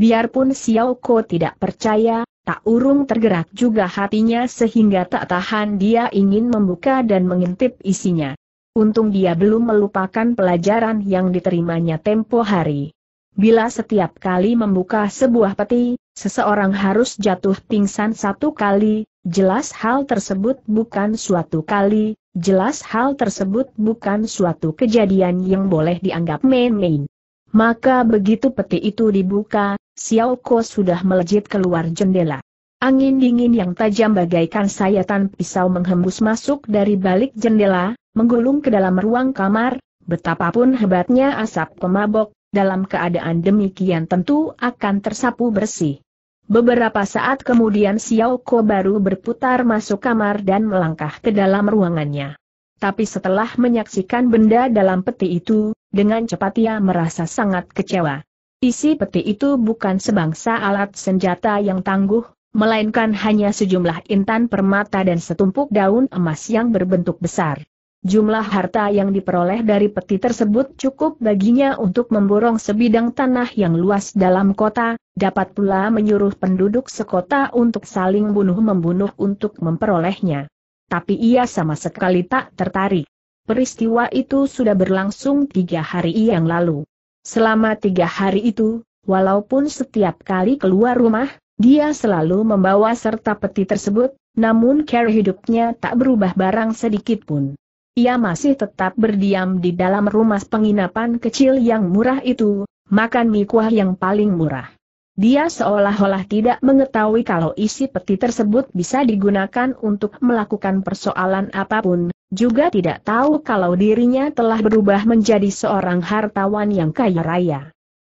Biarpun Xiao Ko tidak percaya, tak urung tergerak juga hatinya sehingga tak tahan dia ingin membuka dan mengintip isinya. Untung dia belum melupakan pelajaran yang diterimanya tempo hari. Bila setiap kali membuka sebuah peti, seseorang harus jatuh pingsan satu kali, jelas hal tersebut bukan suatu kali, jelas hal tersebut bukan suatu kejadian yang boleh dianggap main-main. Maka begitu peti itu dibuka, Xiao Ko sudah melejit keluar jendela. Angin dingin yang tajam bagaikan sayatan pisau menghembus masuk dari balik jendela, menggulung ke dalam ruang kamar, betapapun hebatnya asap pemabok, dalam keadaan demikian tentu akan tersapu bersih. Beberapa saat kemudian Xiao Ko baru berputar masuk kamar dan melangkah ke dalam ruangannya. Tapi setelah menyaksikan benda dalam peti itu, dengan cepat ia merasa sangat kecewa. Isi peti itu bukan sebangsa alat senjata yang tangguh, melainkan hanya sejumlah intan permata dan setumpuk daun emas yang berbentuk besar. Jumlah harta yang diperoleh dari peti tersebut cukup baginya untuk memborong sebidang tanah yang luas dalam kota, dapat pula menyuruh penduduk sekota untuk saling bunuh-membunuh untuk memperolehnya. Tapi ia sama sekali tak tertarik. Peristiwa itu sudah berlangsung tiga hari yang lalu. Selama tiga hari itu, walaupun setiap kali keluar rumah, dia selalu membawa serta peti tersebut, namun cara hidupnya tak berubah barang sedikit pun ia masih tetap berdiam di dalam rumah penginapan kecil yang murah itu, makan mie kuah yang paling murah. Dia seolah-olah tidak mengetahui kalau isi peti tersebut bisa digunakan untuk melakukan persoalan apapun, juga tidak tahu kalau dirinya telah berubah menjadi seorang hartawan yang kaya raya.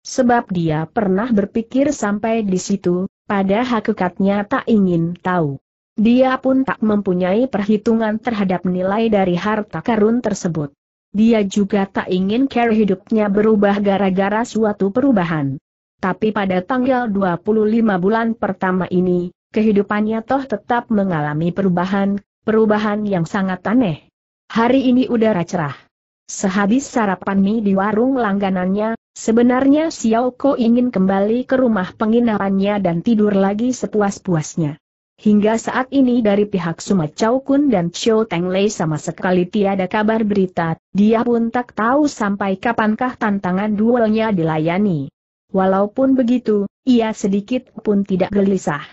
Sebab dia pernah berpikir sampai di situ, pada hakikatnya tak ingin tahu. Dia pun tak mempunyai perhitungan terhadap nilai dari harta karun tersebut. Dia juga tak ingin cara hidupnya berubah gara-gara suatu perubahan. Tapi pada tanggal 25 bulan pertama ini, kehidupannya toh tetap mengalami perubahan, perubahan yang sangat aneh. Hari ini udara cerah. Sehabis sarapan mie di warung langganannya, sebenarnya Xiao Ko ingin kembali ke rumah penginapannya dan tidur lagi sepuas-puasnya. Hingga saat ini dari pihak Sumat Chow Kun dan Chio Teng Lei sama sekali tiada kabar berita, dia pun tak tahu sampai kapankah tantangan duelnya dilayani. Walaupun begitu, ia sedikit pun tidak gelisah.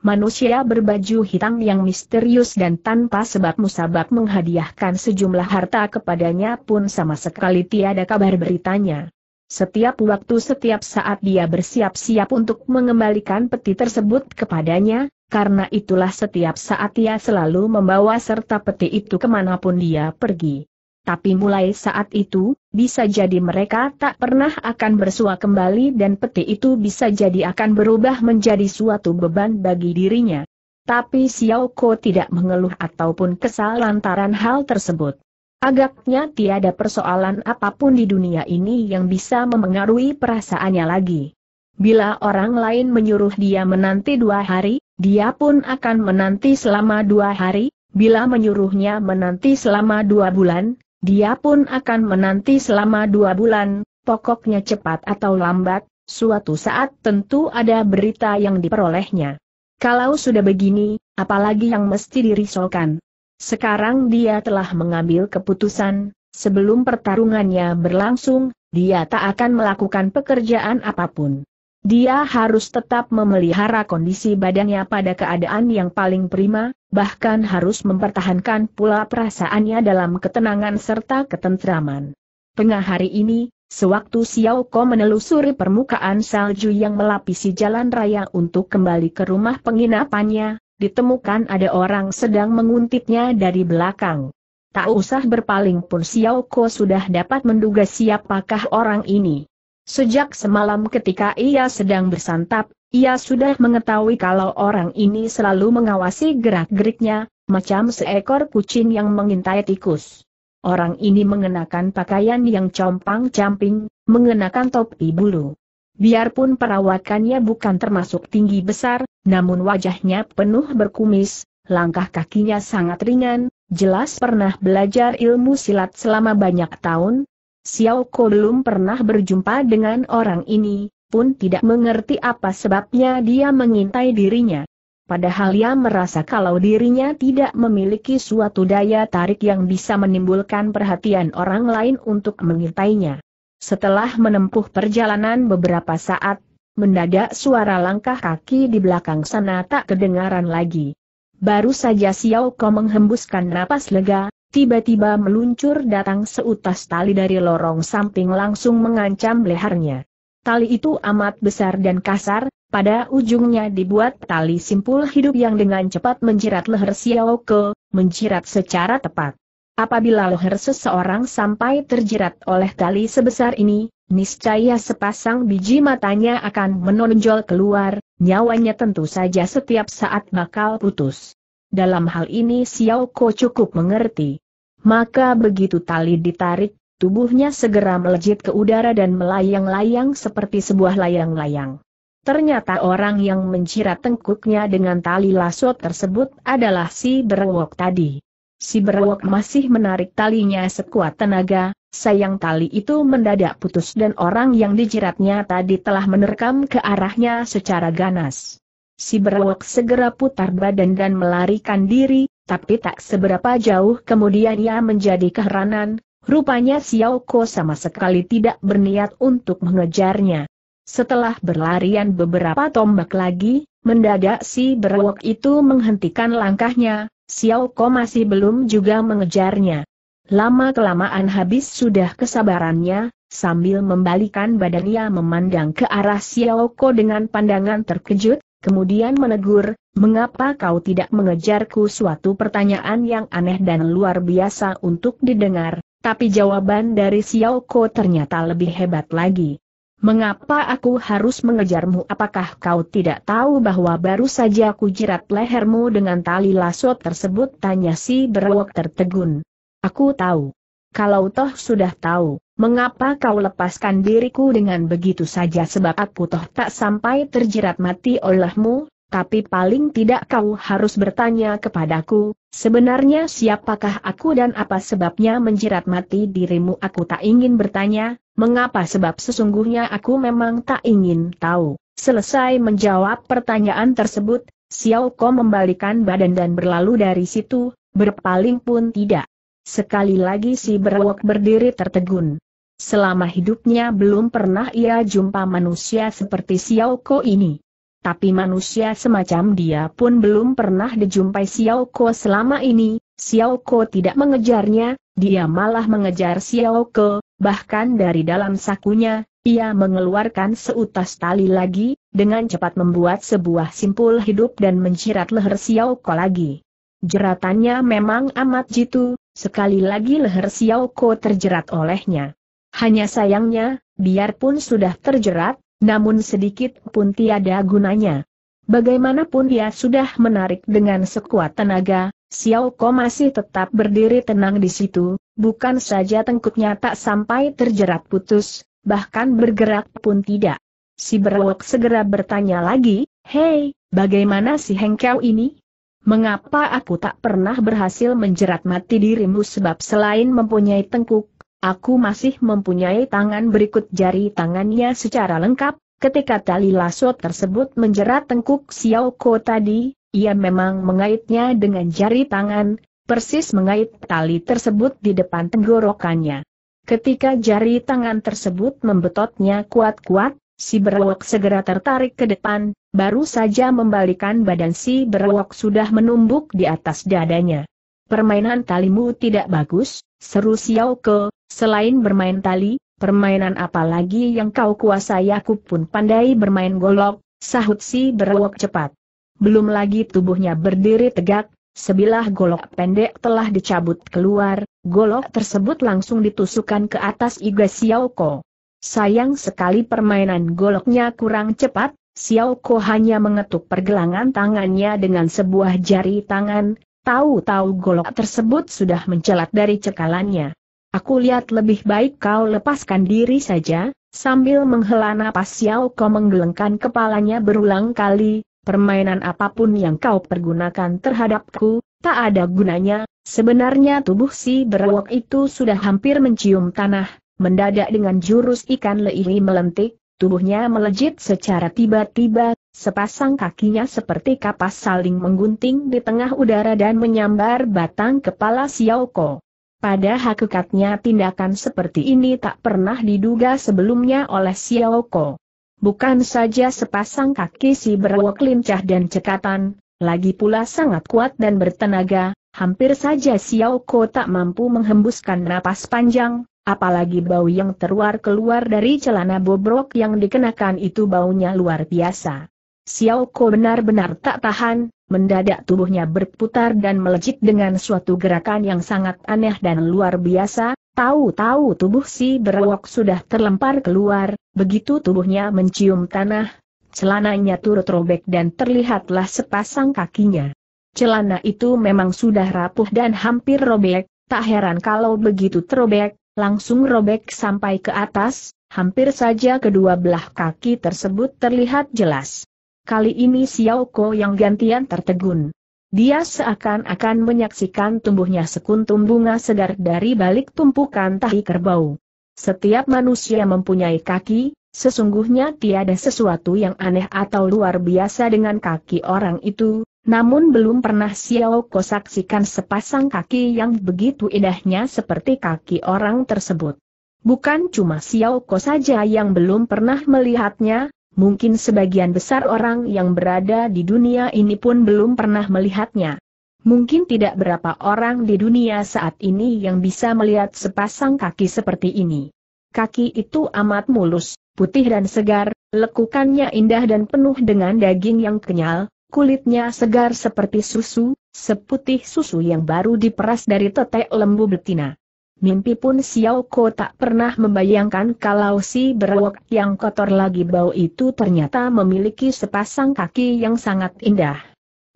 Manusia berbaju hitam yang misterius dan tanpa sebab musabab menghadiahkan sejumlah harta kepadanya pun sama sekali tiada kabar beritanya. Setiap waktu setiap saat dia bersiap-siap untuk mengembalikan peti tersebut kepadanya, karena itulah setiap saat ia selalu membawa serta peti itu kemanapun dia pergi. Tapi mulai saat itu, bisa jadi mereka tak pernah akan bersua kembali dan peti itu bisa jadi akan berubah menjadi suatu beban bagi dirinya. Tapi Xiao Ko tidak mengeluh ataupun kesal lantaran hal tersebut. Agaknya tiada persoalan apapun di dunia ini yang bisa memengaruhi perasaannya lagi. Bila orang lain menyuruh dia menanti dua hari, dia pun akan menanti selama dua hari, bila menyuruhnya menanti selama dua bulan, dia pun akan menanti selama dua bulan, pokoknya cepat atau lambat, suatu saat tentu ada berita yang diperolehnya. Kalau sudah begini, apalagi yang mesti dirisaukan? Sekarang dia telah mengambil keputusan, sebelum pertarungannya berlangsung, dia tak akan melakukan pekerjaan apapun. Dia harus tetap memelihara kondisi badannya pada keadaan yang paling prima, bahkan harus mempertahankan pula perasaannya dalam ketenangan serta ketentraman. Tengah hari ini, sewaktu Xiao Ko menelusuri permukaan salju yang melapisi jalan raya untuk kembali ke rumah penginapannya, ditemukan ada orang sedang menguntitnya dari belakang. Tak usah berpaling pun Xiao Ko sudah dapat menduga siapakah orang ini. Sejak semalam ketika ia sedang bersantap, ia sudah mengetahui kalau orang ini selalu mengawasi gerak-geriknya, macam seekor kucing yang mengintai tikus. Orang ini mengenakan pakaian yang compang-camping, mengenakan topi bulu. Biarpun perawakannya bukan termasuk tinggi besar, namun wajahnya penuh berkumis, langkah kakinya sangat ringan, jelas pernah belajar ilmu silat selama banyak tahun, Xiao Ko belum pernah berjumpa dengan orang ini, pun tidak mengerti apa sebabnya dia mengintai dirinya. Padahal ia merasa kalau dirinya tidak memiliki suatu daya tarik yang bisa menimbulkan perhatian orang lain untuk mengintainya. Setelah menempuh perjalanan beberapa saat, mendadak suara langkah kaki di belakang sana tak kedengaran lagi. Baru saja Xiao Ko menghembuskan napas lega, tiba-tiba meluncur datang seutas tali dari lorong samping langsung mengancam lehernya. Tali itu amat besar dan kasar, pada ujungnya dibuat tali simpul hidup yang dengan cepat menjirat leher Xiao Ke, menjirat secara tepat. Apabila leher seseorang sampai terjerat oleh tali sebesar ini, niscaya sepasang biji matanya akan menonjol keluar, nyawanya tentu saja setiap saat bakal putus. Dalam hal ini Xiao Ko cukup mengerti. Maka begitu tali ditarik, tubuhnya segera melejit ke udara dan melayang-layang seperti sebuah layang-layang. Ternyata orang yang mencirat tengkuknya dengan tali lasso tersebut adalah si berwok tadi. Si berwok masih menarik talinya sekuat tenaga, sayang tali itu mendadak putus dan orang yang dijiratnya tadi telah menerkam ke arahnya secara ganas. Si berwok segera putar badan dan melarikan diri, tapi tak seberapa jauh kemudian ia menjadi keheranan, rupanya Xiao Ko sama sekali tidak berniat untuk mengejarnya. Setelah berlarian beberapa tombak lagi, mendadak si berwok itu menghentikan langkahnya, Xiao Ko masih belum juga mengejarnya. Lama-kelamaan habis sudah kesabarannya, sambil membalikan badannya memandang ke arah Xiao Ko dengan pandangan terkejut, kemudian menegur, mengapa kau tidak mengejarku suatu pertanyaan yang aneh dan luar biasa untuk didengar, tapi jawaban dari Xiao Ko ternyata lebih hebat lagi. Mengapa aku harus mengejarmu? Apakah kau tidak tahu bahwa baru saja aku jerat lehermu dengan tali lasso tersebut? Tanya si berwok tertegun. Aku tahu. Kalau toh sudah tahu, Mengapa kau lepaskan diriku dengan begitu saja sebab aku toh tak sampai terjerat mati olehmu, tapi paling tidak kau harus bertanya kepadaku, sebenarnya siapakah aku dan apa sebabnya menjerat mati dirimu aku tak ingin bertanya, mengapa sebab sesungguhnya aku memang tak ingin tahu. Selesai menjawab pertanyaan tersebut, Xiao Ko membalikan badan dan berlalu dari situ, berpaling pun tidak. Sekali lagi si berwok berdiri tertegun. Selama hidupnya belum pernah ia jumpa manusia seperti Xiao Ko ini. Tapi manusia semacam dia pun belum pernah dijumpai Xiao Ko selama ini, Xiao Ko tidak mengejarnya, dia malah mengejar Xiao Ko, bahkan dari dalam sakunya, ia mengeluarkan seutas tali lagi, dengan cepat membuat sebuah simpul hidup dan menjerat leher Xiao Ko lagi. Jeratannya memang amat jitu, sekali lagi leher Xiao Ko terjerat olehnya. Hanya sayangnya, biarpun sudah terjerat, namun sedikit pun tiada gunanya. Bagaimanapun dia sudah menarik dengan sekuat tenaga, Xiao Ko masih tetap berdiri tenang di situ, bukan saja tengkuknya tak sampai terjerat putus, bahkan bergerak pun tidak. Si berwok segera bertanya lagi, Hei, bagaimana si hengkau ini? Mengapa aku tak pernah berhasil menjerat mati dirimu sebab selain mempunyai tengkuk, Aku masih mempunyai tangan berikut jari tangannya secara lengkap, ketika tali lasso tersebut menjerat tengkuk Xiao Ko tadi, ia memang mengaitnya dengan jari tangan, persis mengait tali tersebut di depan tenggorokannya. Ketika jari tangan tersebut membetotnya kuat-kuat, si berwok segera tertarik ke depan, baru saja membalikan badan si berwok sudah menumbuk di atas dadanya. Permainan talimu tidak bagus, seru Xiao Ko. Selain bermain tali, permainan apa lagi yang kau kuasai aku pun pandai bermain golok, sahut si berwok cepat. Belum lagi tubuhnya berdiri tegak, sebilah golok pendek telah dicabut keluar, golok tersebut langsung ditusukkan ke atas Iga Xiaoko. Sayang sekali permainan goloknya kurang cepat, Xiaoko hanya mengetuk pergelangan tangannya dengan sebuah jari tangan, tahu-tahu golok tersebut sudah mencelat dari cekalannya. Aku lihat lebih baik kau lepaskan diri saja, sambil menghela napas Xiao Ko menggelengkan kepalanya berulang kali, permainan apapun yang kau pergunakan terhadapku, tak ada gunanya, sebenarnya tubuh si berwok itu sudah hampir mencium tanah, mendadak dengan jurus ikan leili melentik, tubuhnya melejit secara tiba-tiba, sepasang kakinya seperti kapas saling menggunting di tengah udara dan menyambar batang kepala Xiao Ko. Pada hakikatnya tindakan seperti ini tak pernah diduga sebelumnya oleh Xiao Ko. Bukan saja sepasang kaki si berwok lincah dan cekatan, lagi pula sangat kuat dan bertenaga, hampir saja Xiao Ko tak mampu menghembuskan napas panjang, apalagi bau yang terluar keluar dari celana bobrok yang dikenakan itu baunya luar biasa. Xiao Ko benar-benar tak tahan, Mendadak tubuhnya berputar dan melejit dengan suatu gerakan yang sangat aneh dan luar biasa, tahu-tahu tubuh si berwok sudah terlempar keluar, begitu tubuhnya mencium tanah, celananya turut robek dan terlihatlah sepasang kakinya. Celana itu memang sudah rapuh dan hampir robek, tak heran kalau begitu terobek, langsung robek sampai ke atas, hampir saja kedua belah kaki tersebut terlihat jelas. Kali ini Xiao Ko yang gantian tertegun. Dia seakan-akan menyaksikan tumbuhnya sekuntum bunga segar dari balik tumpukan tahi kerbau. Setiap manusia mempunyai kaki, sesungguhnya tiada sesuatu yang aneh atau luar biasa dengan kaki orang itu, namun belum pernah Xiao Ko saksikan sepasang kaki yang begitu indahnya seperti kaki orang tersebut. Bukan cuma Xiao Ko saja yang belum pernah melihatnya, mungkin sebagian besar orang yang berada di dunia ini pun belum pernah melihatnya. Mungkin tidak berapa orang di dunia saat ini yang bisa melihat sepasang kaki seperti ini. Kaki itu amat mulus, putih dan segar, lekukannya indah dan penuh dengan daging yang kenyal, kulitnya segar seperti susu, seputih susu yang baru diperas dari tetek lembu betina. Mimpi pun Xiao Ko tak pernah membayangkan kalau si berwok yang kotor lagi bau itu ternyata memiliki sepasang kaki yang sangat indah.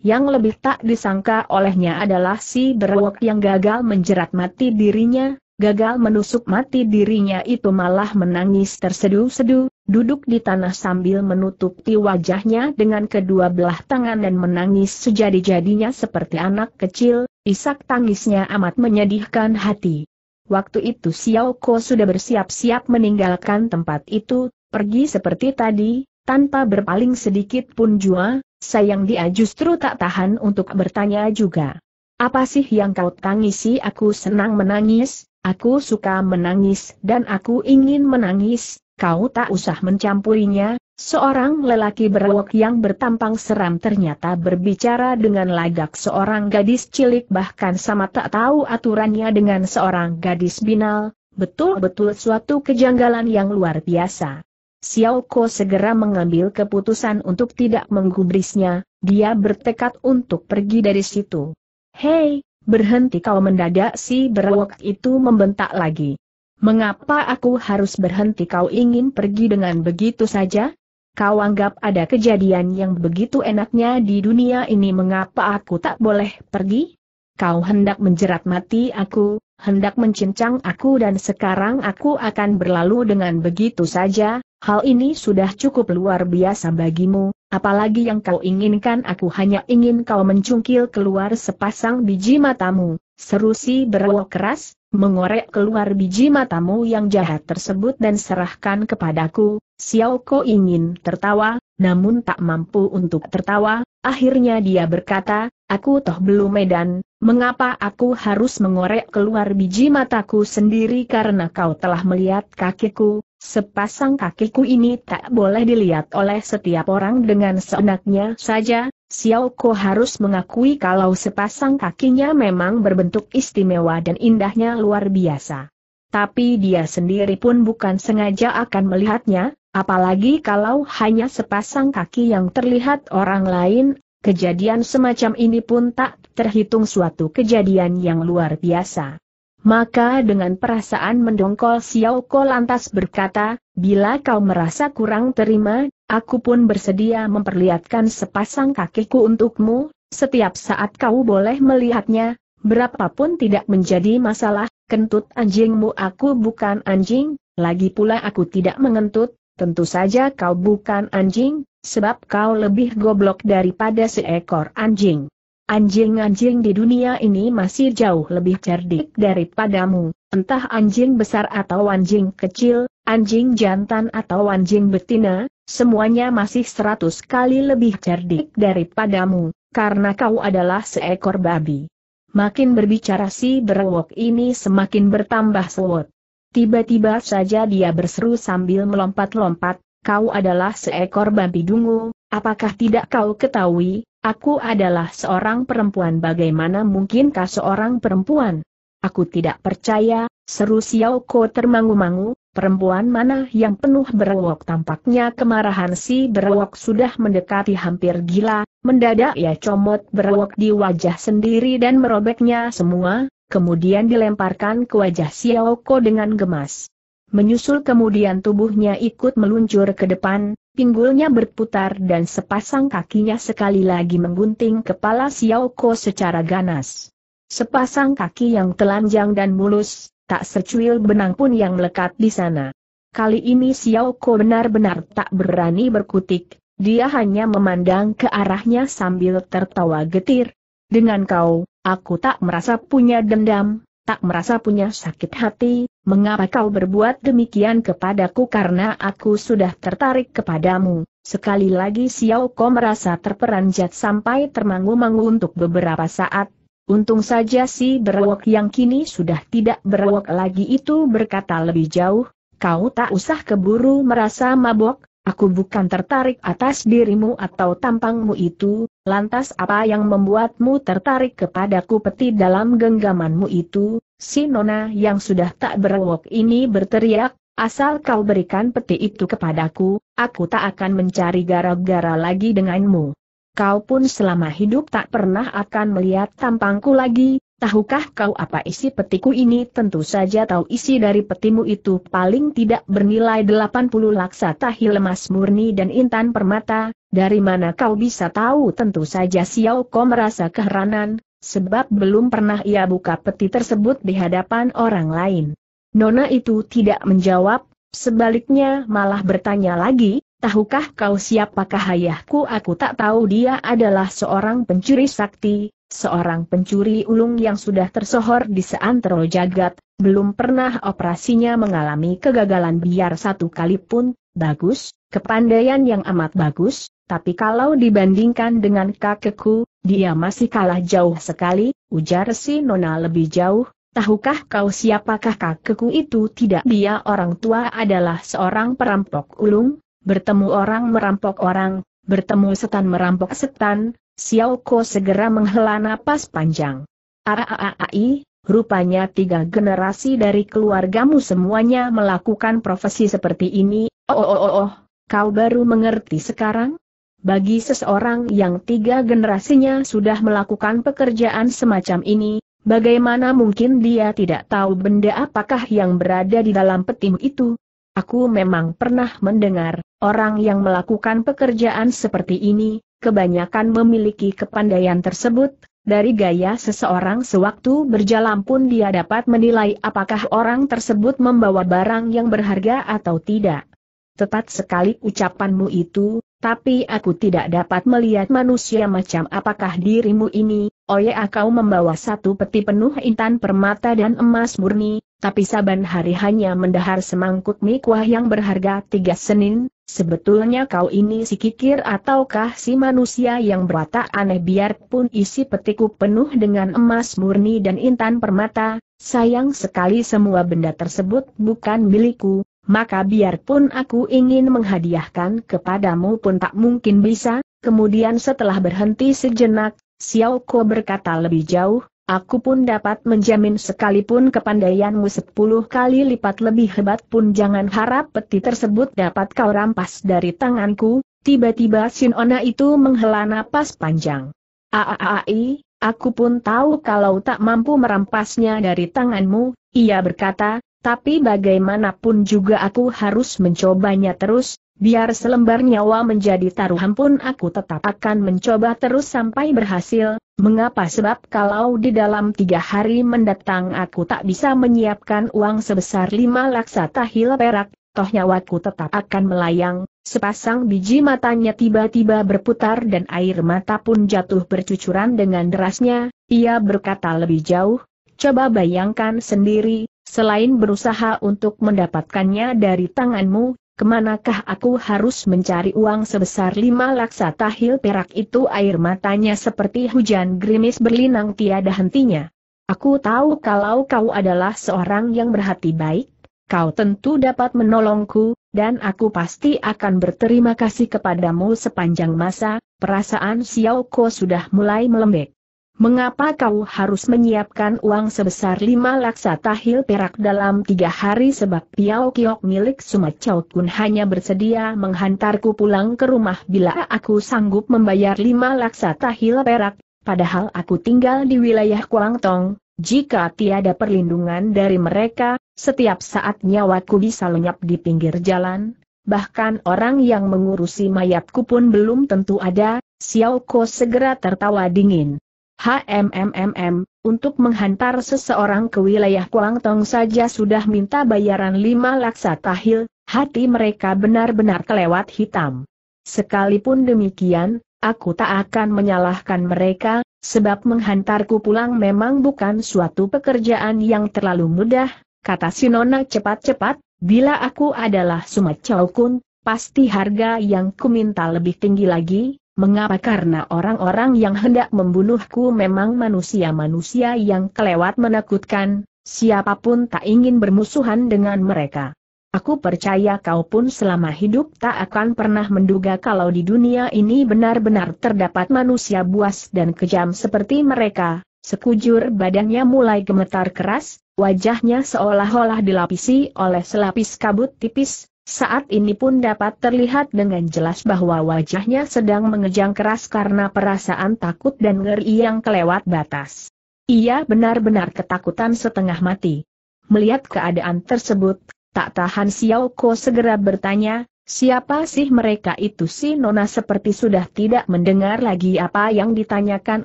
Yang lebih tak disangka olehnya adalah si berwok yang gagal menjerat mati dirinya, gagal menusuk mati dirinya itu malah menangis tersedu sedu duduk di tanah sambil menutupi wajahnya dengan kedua belah tangan dan menangis sejadi-jadinya seperti anak kecil, isak tangisnya amat menyedihkan hati. Waktu itu Xiao Ko sudah bersiap-siap meninggalkan tempat itu, pergi seperti tadi, tanpa berpaling sedikit pun jua, sayang dia justru tak tahan untuk bertanya juga. Apa sih yang kau tangisi aku senang menangis, aku suka menangis dan aku ingin menangis, kau tak usah mencampurinya, Seorang lelaki berwok yang bertampang seram ternyata berbicara dengan lagak seorang gadis cilik bahkan sama tak tahu aturannya dengan seorang gadis binal, betul-betul suatu kejanggalan yang luar biasa. Xiao Ko segera mengambil keputusan untuk tidak menggubrisnya, dia bertekad untuk pergi dari situ. Hei, berhenti kau mendadak si berwok itu membentak lagi. Mengapa aku harus berhenti kau ingin pergi dengan begitu saja? Kau anggap ada kejadian yang begitu enaknya di dunia ini mengapa aku tak boleh pergi? Kau hendak menjerat mati aku, hendak mencincang aku dan sekarang aku akan berlalu dengan begitu saja, hal ini sudah cukup luar biasa bagimu, apalagi yang kau inginkan aku hanya ingin kau mencungkil keluar sepasang biji matamu, Serusi si berwok keras, mengorek keluar biji matamu yang jahat tersebut dan serahkan kepadaku, Xiao Ko ingin tertawa, namun tak mampu untuk tertawa, akhirnya dia berkata, aku toh belum medan, mengapa aku harus mengorek keluar biji mataku sendiri karena kau telah melihat kakiku, sepasang kakiku ini tak boleh dilihat oleh setiap orang dengan seenaknya saja, Xiao Ko harus mengakui kalau sepasang kakinya memang berbentuk istimewa dan indahnya luar biasa. Tapi dia sendiri pun bukan sengaja akan melihatnya, Apalagi kalau hanya sepasang kaki yang terlihat orang lain, kejadian semacam ini pun tak terhitung suatu kejadian yang luar biasa. Maka dengan perasaan mendongkol Xiao Ko lantas berkata, bila kau merasa kurang terima, aku pun bersedia memperlihatkan sepasang kakiku untukmu, setiap saat kau boleh melihatnya, berapapun tidak menjadi masalah, kentut anjingmu aku bukan anjing, lagi pula aku tidak mengentut, Tentu saja kau bukan anjing, sebab kau lebih goblok daripada seekor anjing. Anjing-anjing di dunia ini masih jauh lebih cerdik daripadamu, entah anjing besar atau anjing kecil, anjing jantan atau anjing betina, semuanya masih seratus kali lebih cerdik daripadamu, karena kau adalah seekor babi. Makin berbicara si berwok ini semakin bertambah sewot. Tiba-tiba saja dia berseru sambil melompat-lompat, kau adalah seekor babi dungu, apakah tidak kau ketahui, aku adalah seorang perempuan bagaimana mungkinkah seorang perempuan? Aku tidak percaya, seru Xiao Ko termangu-mangu, perempuan mana yang penuh berewok? tampaknya kemarahan si berewok sudah mendekati hampir gila, mendadak ia comot berewok di wajah sendiri dan merobeknya semua, kemudian dilemparkan ke wajah Xiao Ko dengan gemas. Menyusul kemudian tubuhnya ikut meluncur ke depan, pinggulnya berputar dan sepasang kakinya sekali lagi menggunting kepala Xiao Ko secara ganas. Sepasang kaki yang telanjang dan mulus, tak secuil benang pun yang melekat di sana. Kali ini Xiao Ko benar-benar tak berani berkutik, dia hanya memandang ke arahnya sambil tertawa getir, dengan kau, aku tak merasa punya dendam, tak merasa punya sakit hati, mengapa kau berbuat demikian kepadaku karena aku sudah tertarik kepadamu. Sekali lagi Xiao Ko merasa terperanjat sampai termangu-mangu untuk beberapa saat. Untung saja si berwok yang kini sudah tidak berwok lagi itu berkata lebih jauh, kau tak usah keburu merasa mabok, Aku bukan tertarik atas dirimu atau tampangmu itu, lantas apa yang membuatmu tertarik kepadaku peti dalam genggamanmu itu, si nona yang sudah tak berwok ini berteriak, asal kau berikan peti itu kepadaku, aku tak akan mencari gara-gara lagi denganmu. Kau pun selama hidup tak pernah akan melihat tampangku lagi, Tahukah kau apa isi petiku ini? Tentu saja tahu isi dari petimu itu paling tidak bernilai 80 laksa tahil emas murni dan intan permata, dari mana kau bisa tahu? Tentu saja Xiao Ko merasa keheranan, sebab belum pernah ia buka peti tersebut di hadapan orang lain. Nona itu tidak menjawab, sebaliknya malah bertanya lagi, tahukah kau siapakah ayahku? Aku tak tahu dia adalah seorang pencuri sakti, seorang pencuri ulung yang sudah tersohor di seantero jagat, belum pernah operasinya mengalami kegagalan biar satu kali pun, bagus, kepandaian yang amat bagus, tapi kalau dibandingkan dengan kakekku, dia masih kalah jauh sekali, ujar si Nona lebih jauh, Tahukah kau siapakah kakekku itu tidak dia orang tua adalah seorang perampok ulung, bertemu orang merampok orang, bertemu setan merampok setan, Xiao Ko segera menghela napas panjang. Aaai, rupanya tiga generasi dari keluargamu semuanya melakukan profesi seperti ini, oh oh oh oh, kau baru mengerti sekarang? Bagi seseorang yang tiga generasinya sudah melakukan pekerjaan semacam ini, bagaimana mungkin dia tidak tahu benda apakah yang berada di dalam peti itu? Aku memang pernah mendengar, orang yang melakukan pekerjaan seperti ini, kebanyakan memiliki kepandaian tersebut, dari gaya seseorang sewaktu berjalan pun dia dapat menilai apakah orang tersebut membawa barang yang berharga atau tidak. Tepat sekali ucapanmu itu, tapi aku tidak dapat melihat manusia macam apakah dirimu ini, oh ya kau membawa satu peti penuh intan permata dan emas murni, tapi saban hari hanya mendahar semangkuk mie kuah yang berharga tiga senin, sebetulnya kau ini si kikir ataukah si manusia yang berwatak aneh biarpun isi petiku penuh dengan emas murni dan intan permata, sayang sekali semua benda tersebut bukan milikku, maka biarpun aku ingin menghadiahkan kepadamu pun tak mungkin bisa, kemudian setelah berhenti sejenak, Xiao Ko berkata lebih jauh, Aku pun dapat menjamin sekalipun kepandaianmu sepuluh kali lipat lebih hebat pun jangan harap peti tersebut dapat kau rampas dari tanganku, tiba-tiba Sinona itu menghela napas panjang. Aaai, aku pun tahu kalau tak mampu merampasnya dari tanganmu, ia berkata, tapi bagaimanapun juga aku harus mencobanya terus, biar selembar nyawa menjadi taruhan pun aku tetap akan mencoba terus sampai berhasil, Mengapa sebab kalau di dalam tiga hari mendatang aku tak bisa menyiapkan uang sebesar lima laksa tahil perak, toh nyawaku tetap akan melayang, sepasang biji matanya tiba-tiba berputar dan air mata pun jatuh bercucuran dengan derasnya, ia berkata lebih jauh, coba bayangkan sendiri, selain berusaha untuk mendapatkannya dari tanganmu, kemanakah aku harus mencari uang sebesar lima laksa tahil perak itu air matanya seperti hujan gerimis berlinang tiada hentinya. Aku tahu kalau kau adalah seorang yang berhati baik, kau tentu dapat menolongku, dan aku pasti akan berterima kasih kepadamu sepanjang masa, perasaan Xiao Ko sudah mulai melembek. Mengapa kau harus menyiapkan uang sebesar lima laksa tahil perak dalam tiga hari sebab Piao Kiok milik Sumacau pun hanya bersedia menghantarku pulang ke rumah bila aku sanggup membayar lima laksa tahil perak, padahal aku tinggal di wilayah Tong. jika tiada perlindungan dari mereka, setiap saat nyawaku bisa lenyap di pinggir jalan, bahkan orang yang mengurusi mayatku pun belum tentu ada, Xiao Ko segera tertawa dingin. HMMMM, untuk menghantar seseorang ke wilayah Kuang Tong saja sudah minta bayaran lima laksa tahil, hati mereka benar-benar kelewat hitam. Sekalipun demikian, aku tak akan menyalahkan mereka, sebab menghantarku pulang memang bukan suatu pekerjaan yang terlalu mudah, kata Sinona cepat-cepat, bila aku adalah Chow Kun, pasti harga yang kuminta lebih tinggi lagi, Mengapa? Karena orang-orang yang hendak membunuhku memang manusia-manusia yang kelewat menakutkan, siapapun tak ingin bermusuhan dengan mereka. Aku percaya kau pun selama hidup tak akan pernah menduga kalau di dunia ini benar-benar terdapat manusia buas dan kejam seperti mereka. Sekujur badannya mulai gemetar keras, wajahnya seolah-olah dilapisi oleh selapis kabut tipis, saat ini pun dapat terlihat dengan jelas bahwa wajahnya sedang mengejang keras karena perasaan takut dan ngeri yang kelewat batas. Ia benar-benar ketakutan setengah mati. Melihat keadaan tersebut, tak tahan Xiao Ko segera bertanya, Siapa sih mereka itu si Nona seperti sudah tidak mendengar lagi apa yang ditanyakan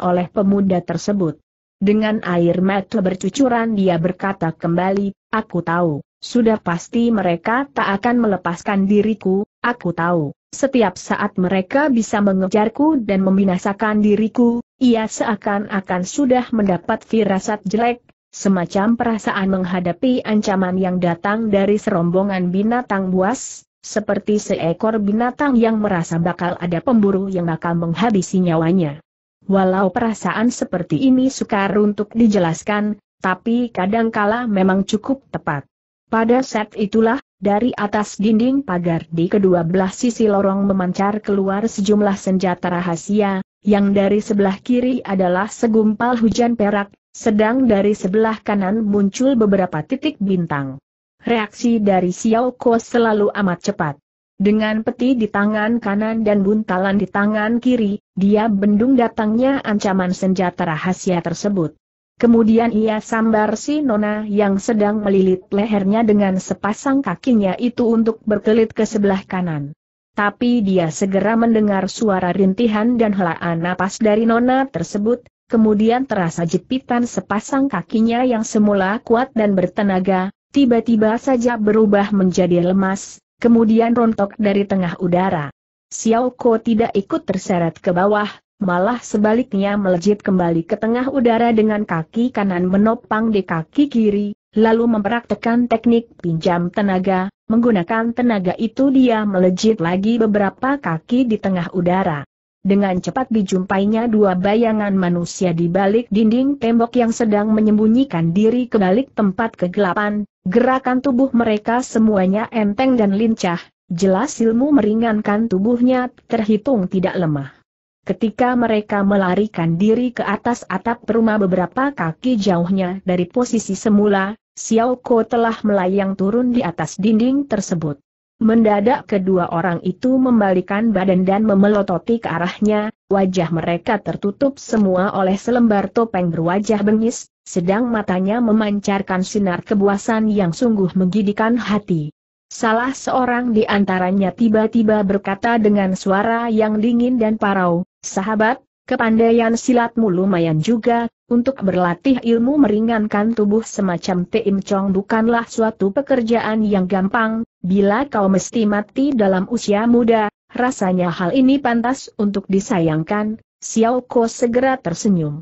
oleh pemuda tersebut. Dengan air mata bercucuran dia berkata kembali, aku tahu. Sudah pasti mereka tak akan melepaskan diriku, aku tahu. Setiap saat mereka bisa mengejarku dan membinasakan diriku, ia seakan-akan sudah mendapat firasat jelek, semacam perasaan menghadapi ancaman yang datang dari serombongan binatang buas, seperti seekor binatang yang merasa bakal ada pemburu yang bakal menghabisi nyawanya. Walau perasaan seperti ini sukar untuk dijelaskan, tapi kadangkala memang cukup tepat. Pada saat itulah, dari atas dinding pagar di kedua belah sisi lorong memancar keluar sejumlah senjata rahasia, yang dari sebelah kiri adalah segumpal hujan perak, sedang dari sebelah kanan muncul beberapa titik bintang. Reaksi dari Xiao Ko selalu amat cepat. Dengan peti di tangan kanan dan buntalan di tangan kiri, dia bendung datangnya ancaman senjata rahasia tersebut. Kemudian ia sambar si Nona yang sedang melilit lehernya dengan sepasang kakinya itu untuk berkelit ke sebelah kanan. Tapi dia segera mendengar suara rintihan dan helaan napas dari Nona tersebut, kemudian terasa jepitan sepasang kakinya yang semula kuat dan bertenaga, tiba-tiba saja berubah menjadi lemas, kemudian rontok dari tengah udara. Xiao Ko tidak ikut terseret ke bawah, malah sebaliknya melejit kembali ke tengah udara dengan kaki kanan menopang di kaki kiri, lalu mempraktekan teknik pinjam tenaga, menggunakan tenaga itu dia melejit lagi beberapa kaki di tengah udara. Dengan cepat dijumpainya dua bayangan manusia di balik dinding tembok yang sedang menyembunyikan diri ke balik tempat kegelapan, gerakan tubuh mereka semuanya enteng dan lincah, jelas ilmu meringankan tubuhnya terhitung tidak lemah. Ketika mereka melarikan diri ke atas atap rumah beberapa kaki jauhnya dari posisi semula, Xiao Ko telah melayang turun di atas dinding tersebut. Mendadak kedua orang itu membalikan badan dan memelototi ke arahnya, wajah mereka tertutup semua oleh selembar topeng berwajah bengis, sedang matanya memancarkan sinar kebuasan yang sungguh menggigitkan hati. Salah seorang di antaranya tiba-tiba berkata dengan suara yang dingin dan parau, Sahabat, kepandaian silatmu lumayan juga, untuk berlatih ilmu meringankan tubuh semacam Tim Chong bukanlah suatu pekerjaan yang gampang, bila kau mesti mati dalam usia muda, rasanya hal ini pantas untuk disayangkan, Xiao Ko segera tersenyum.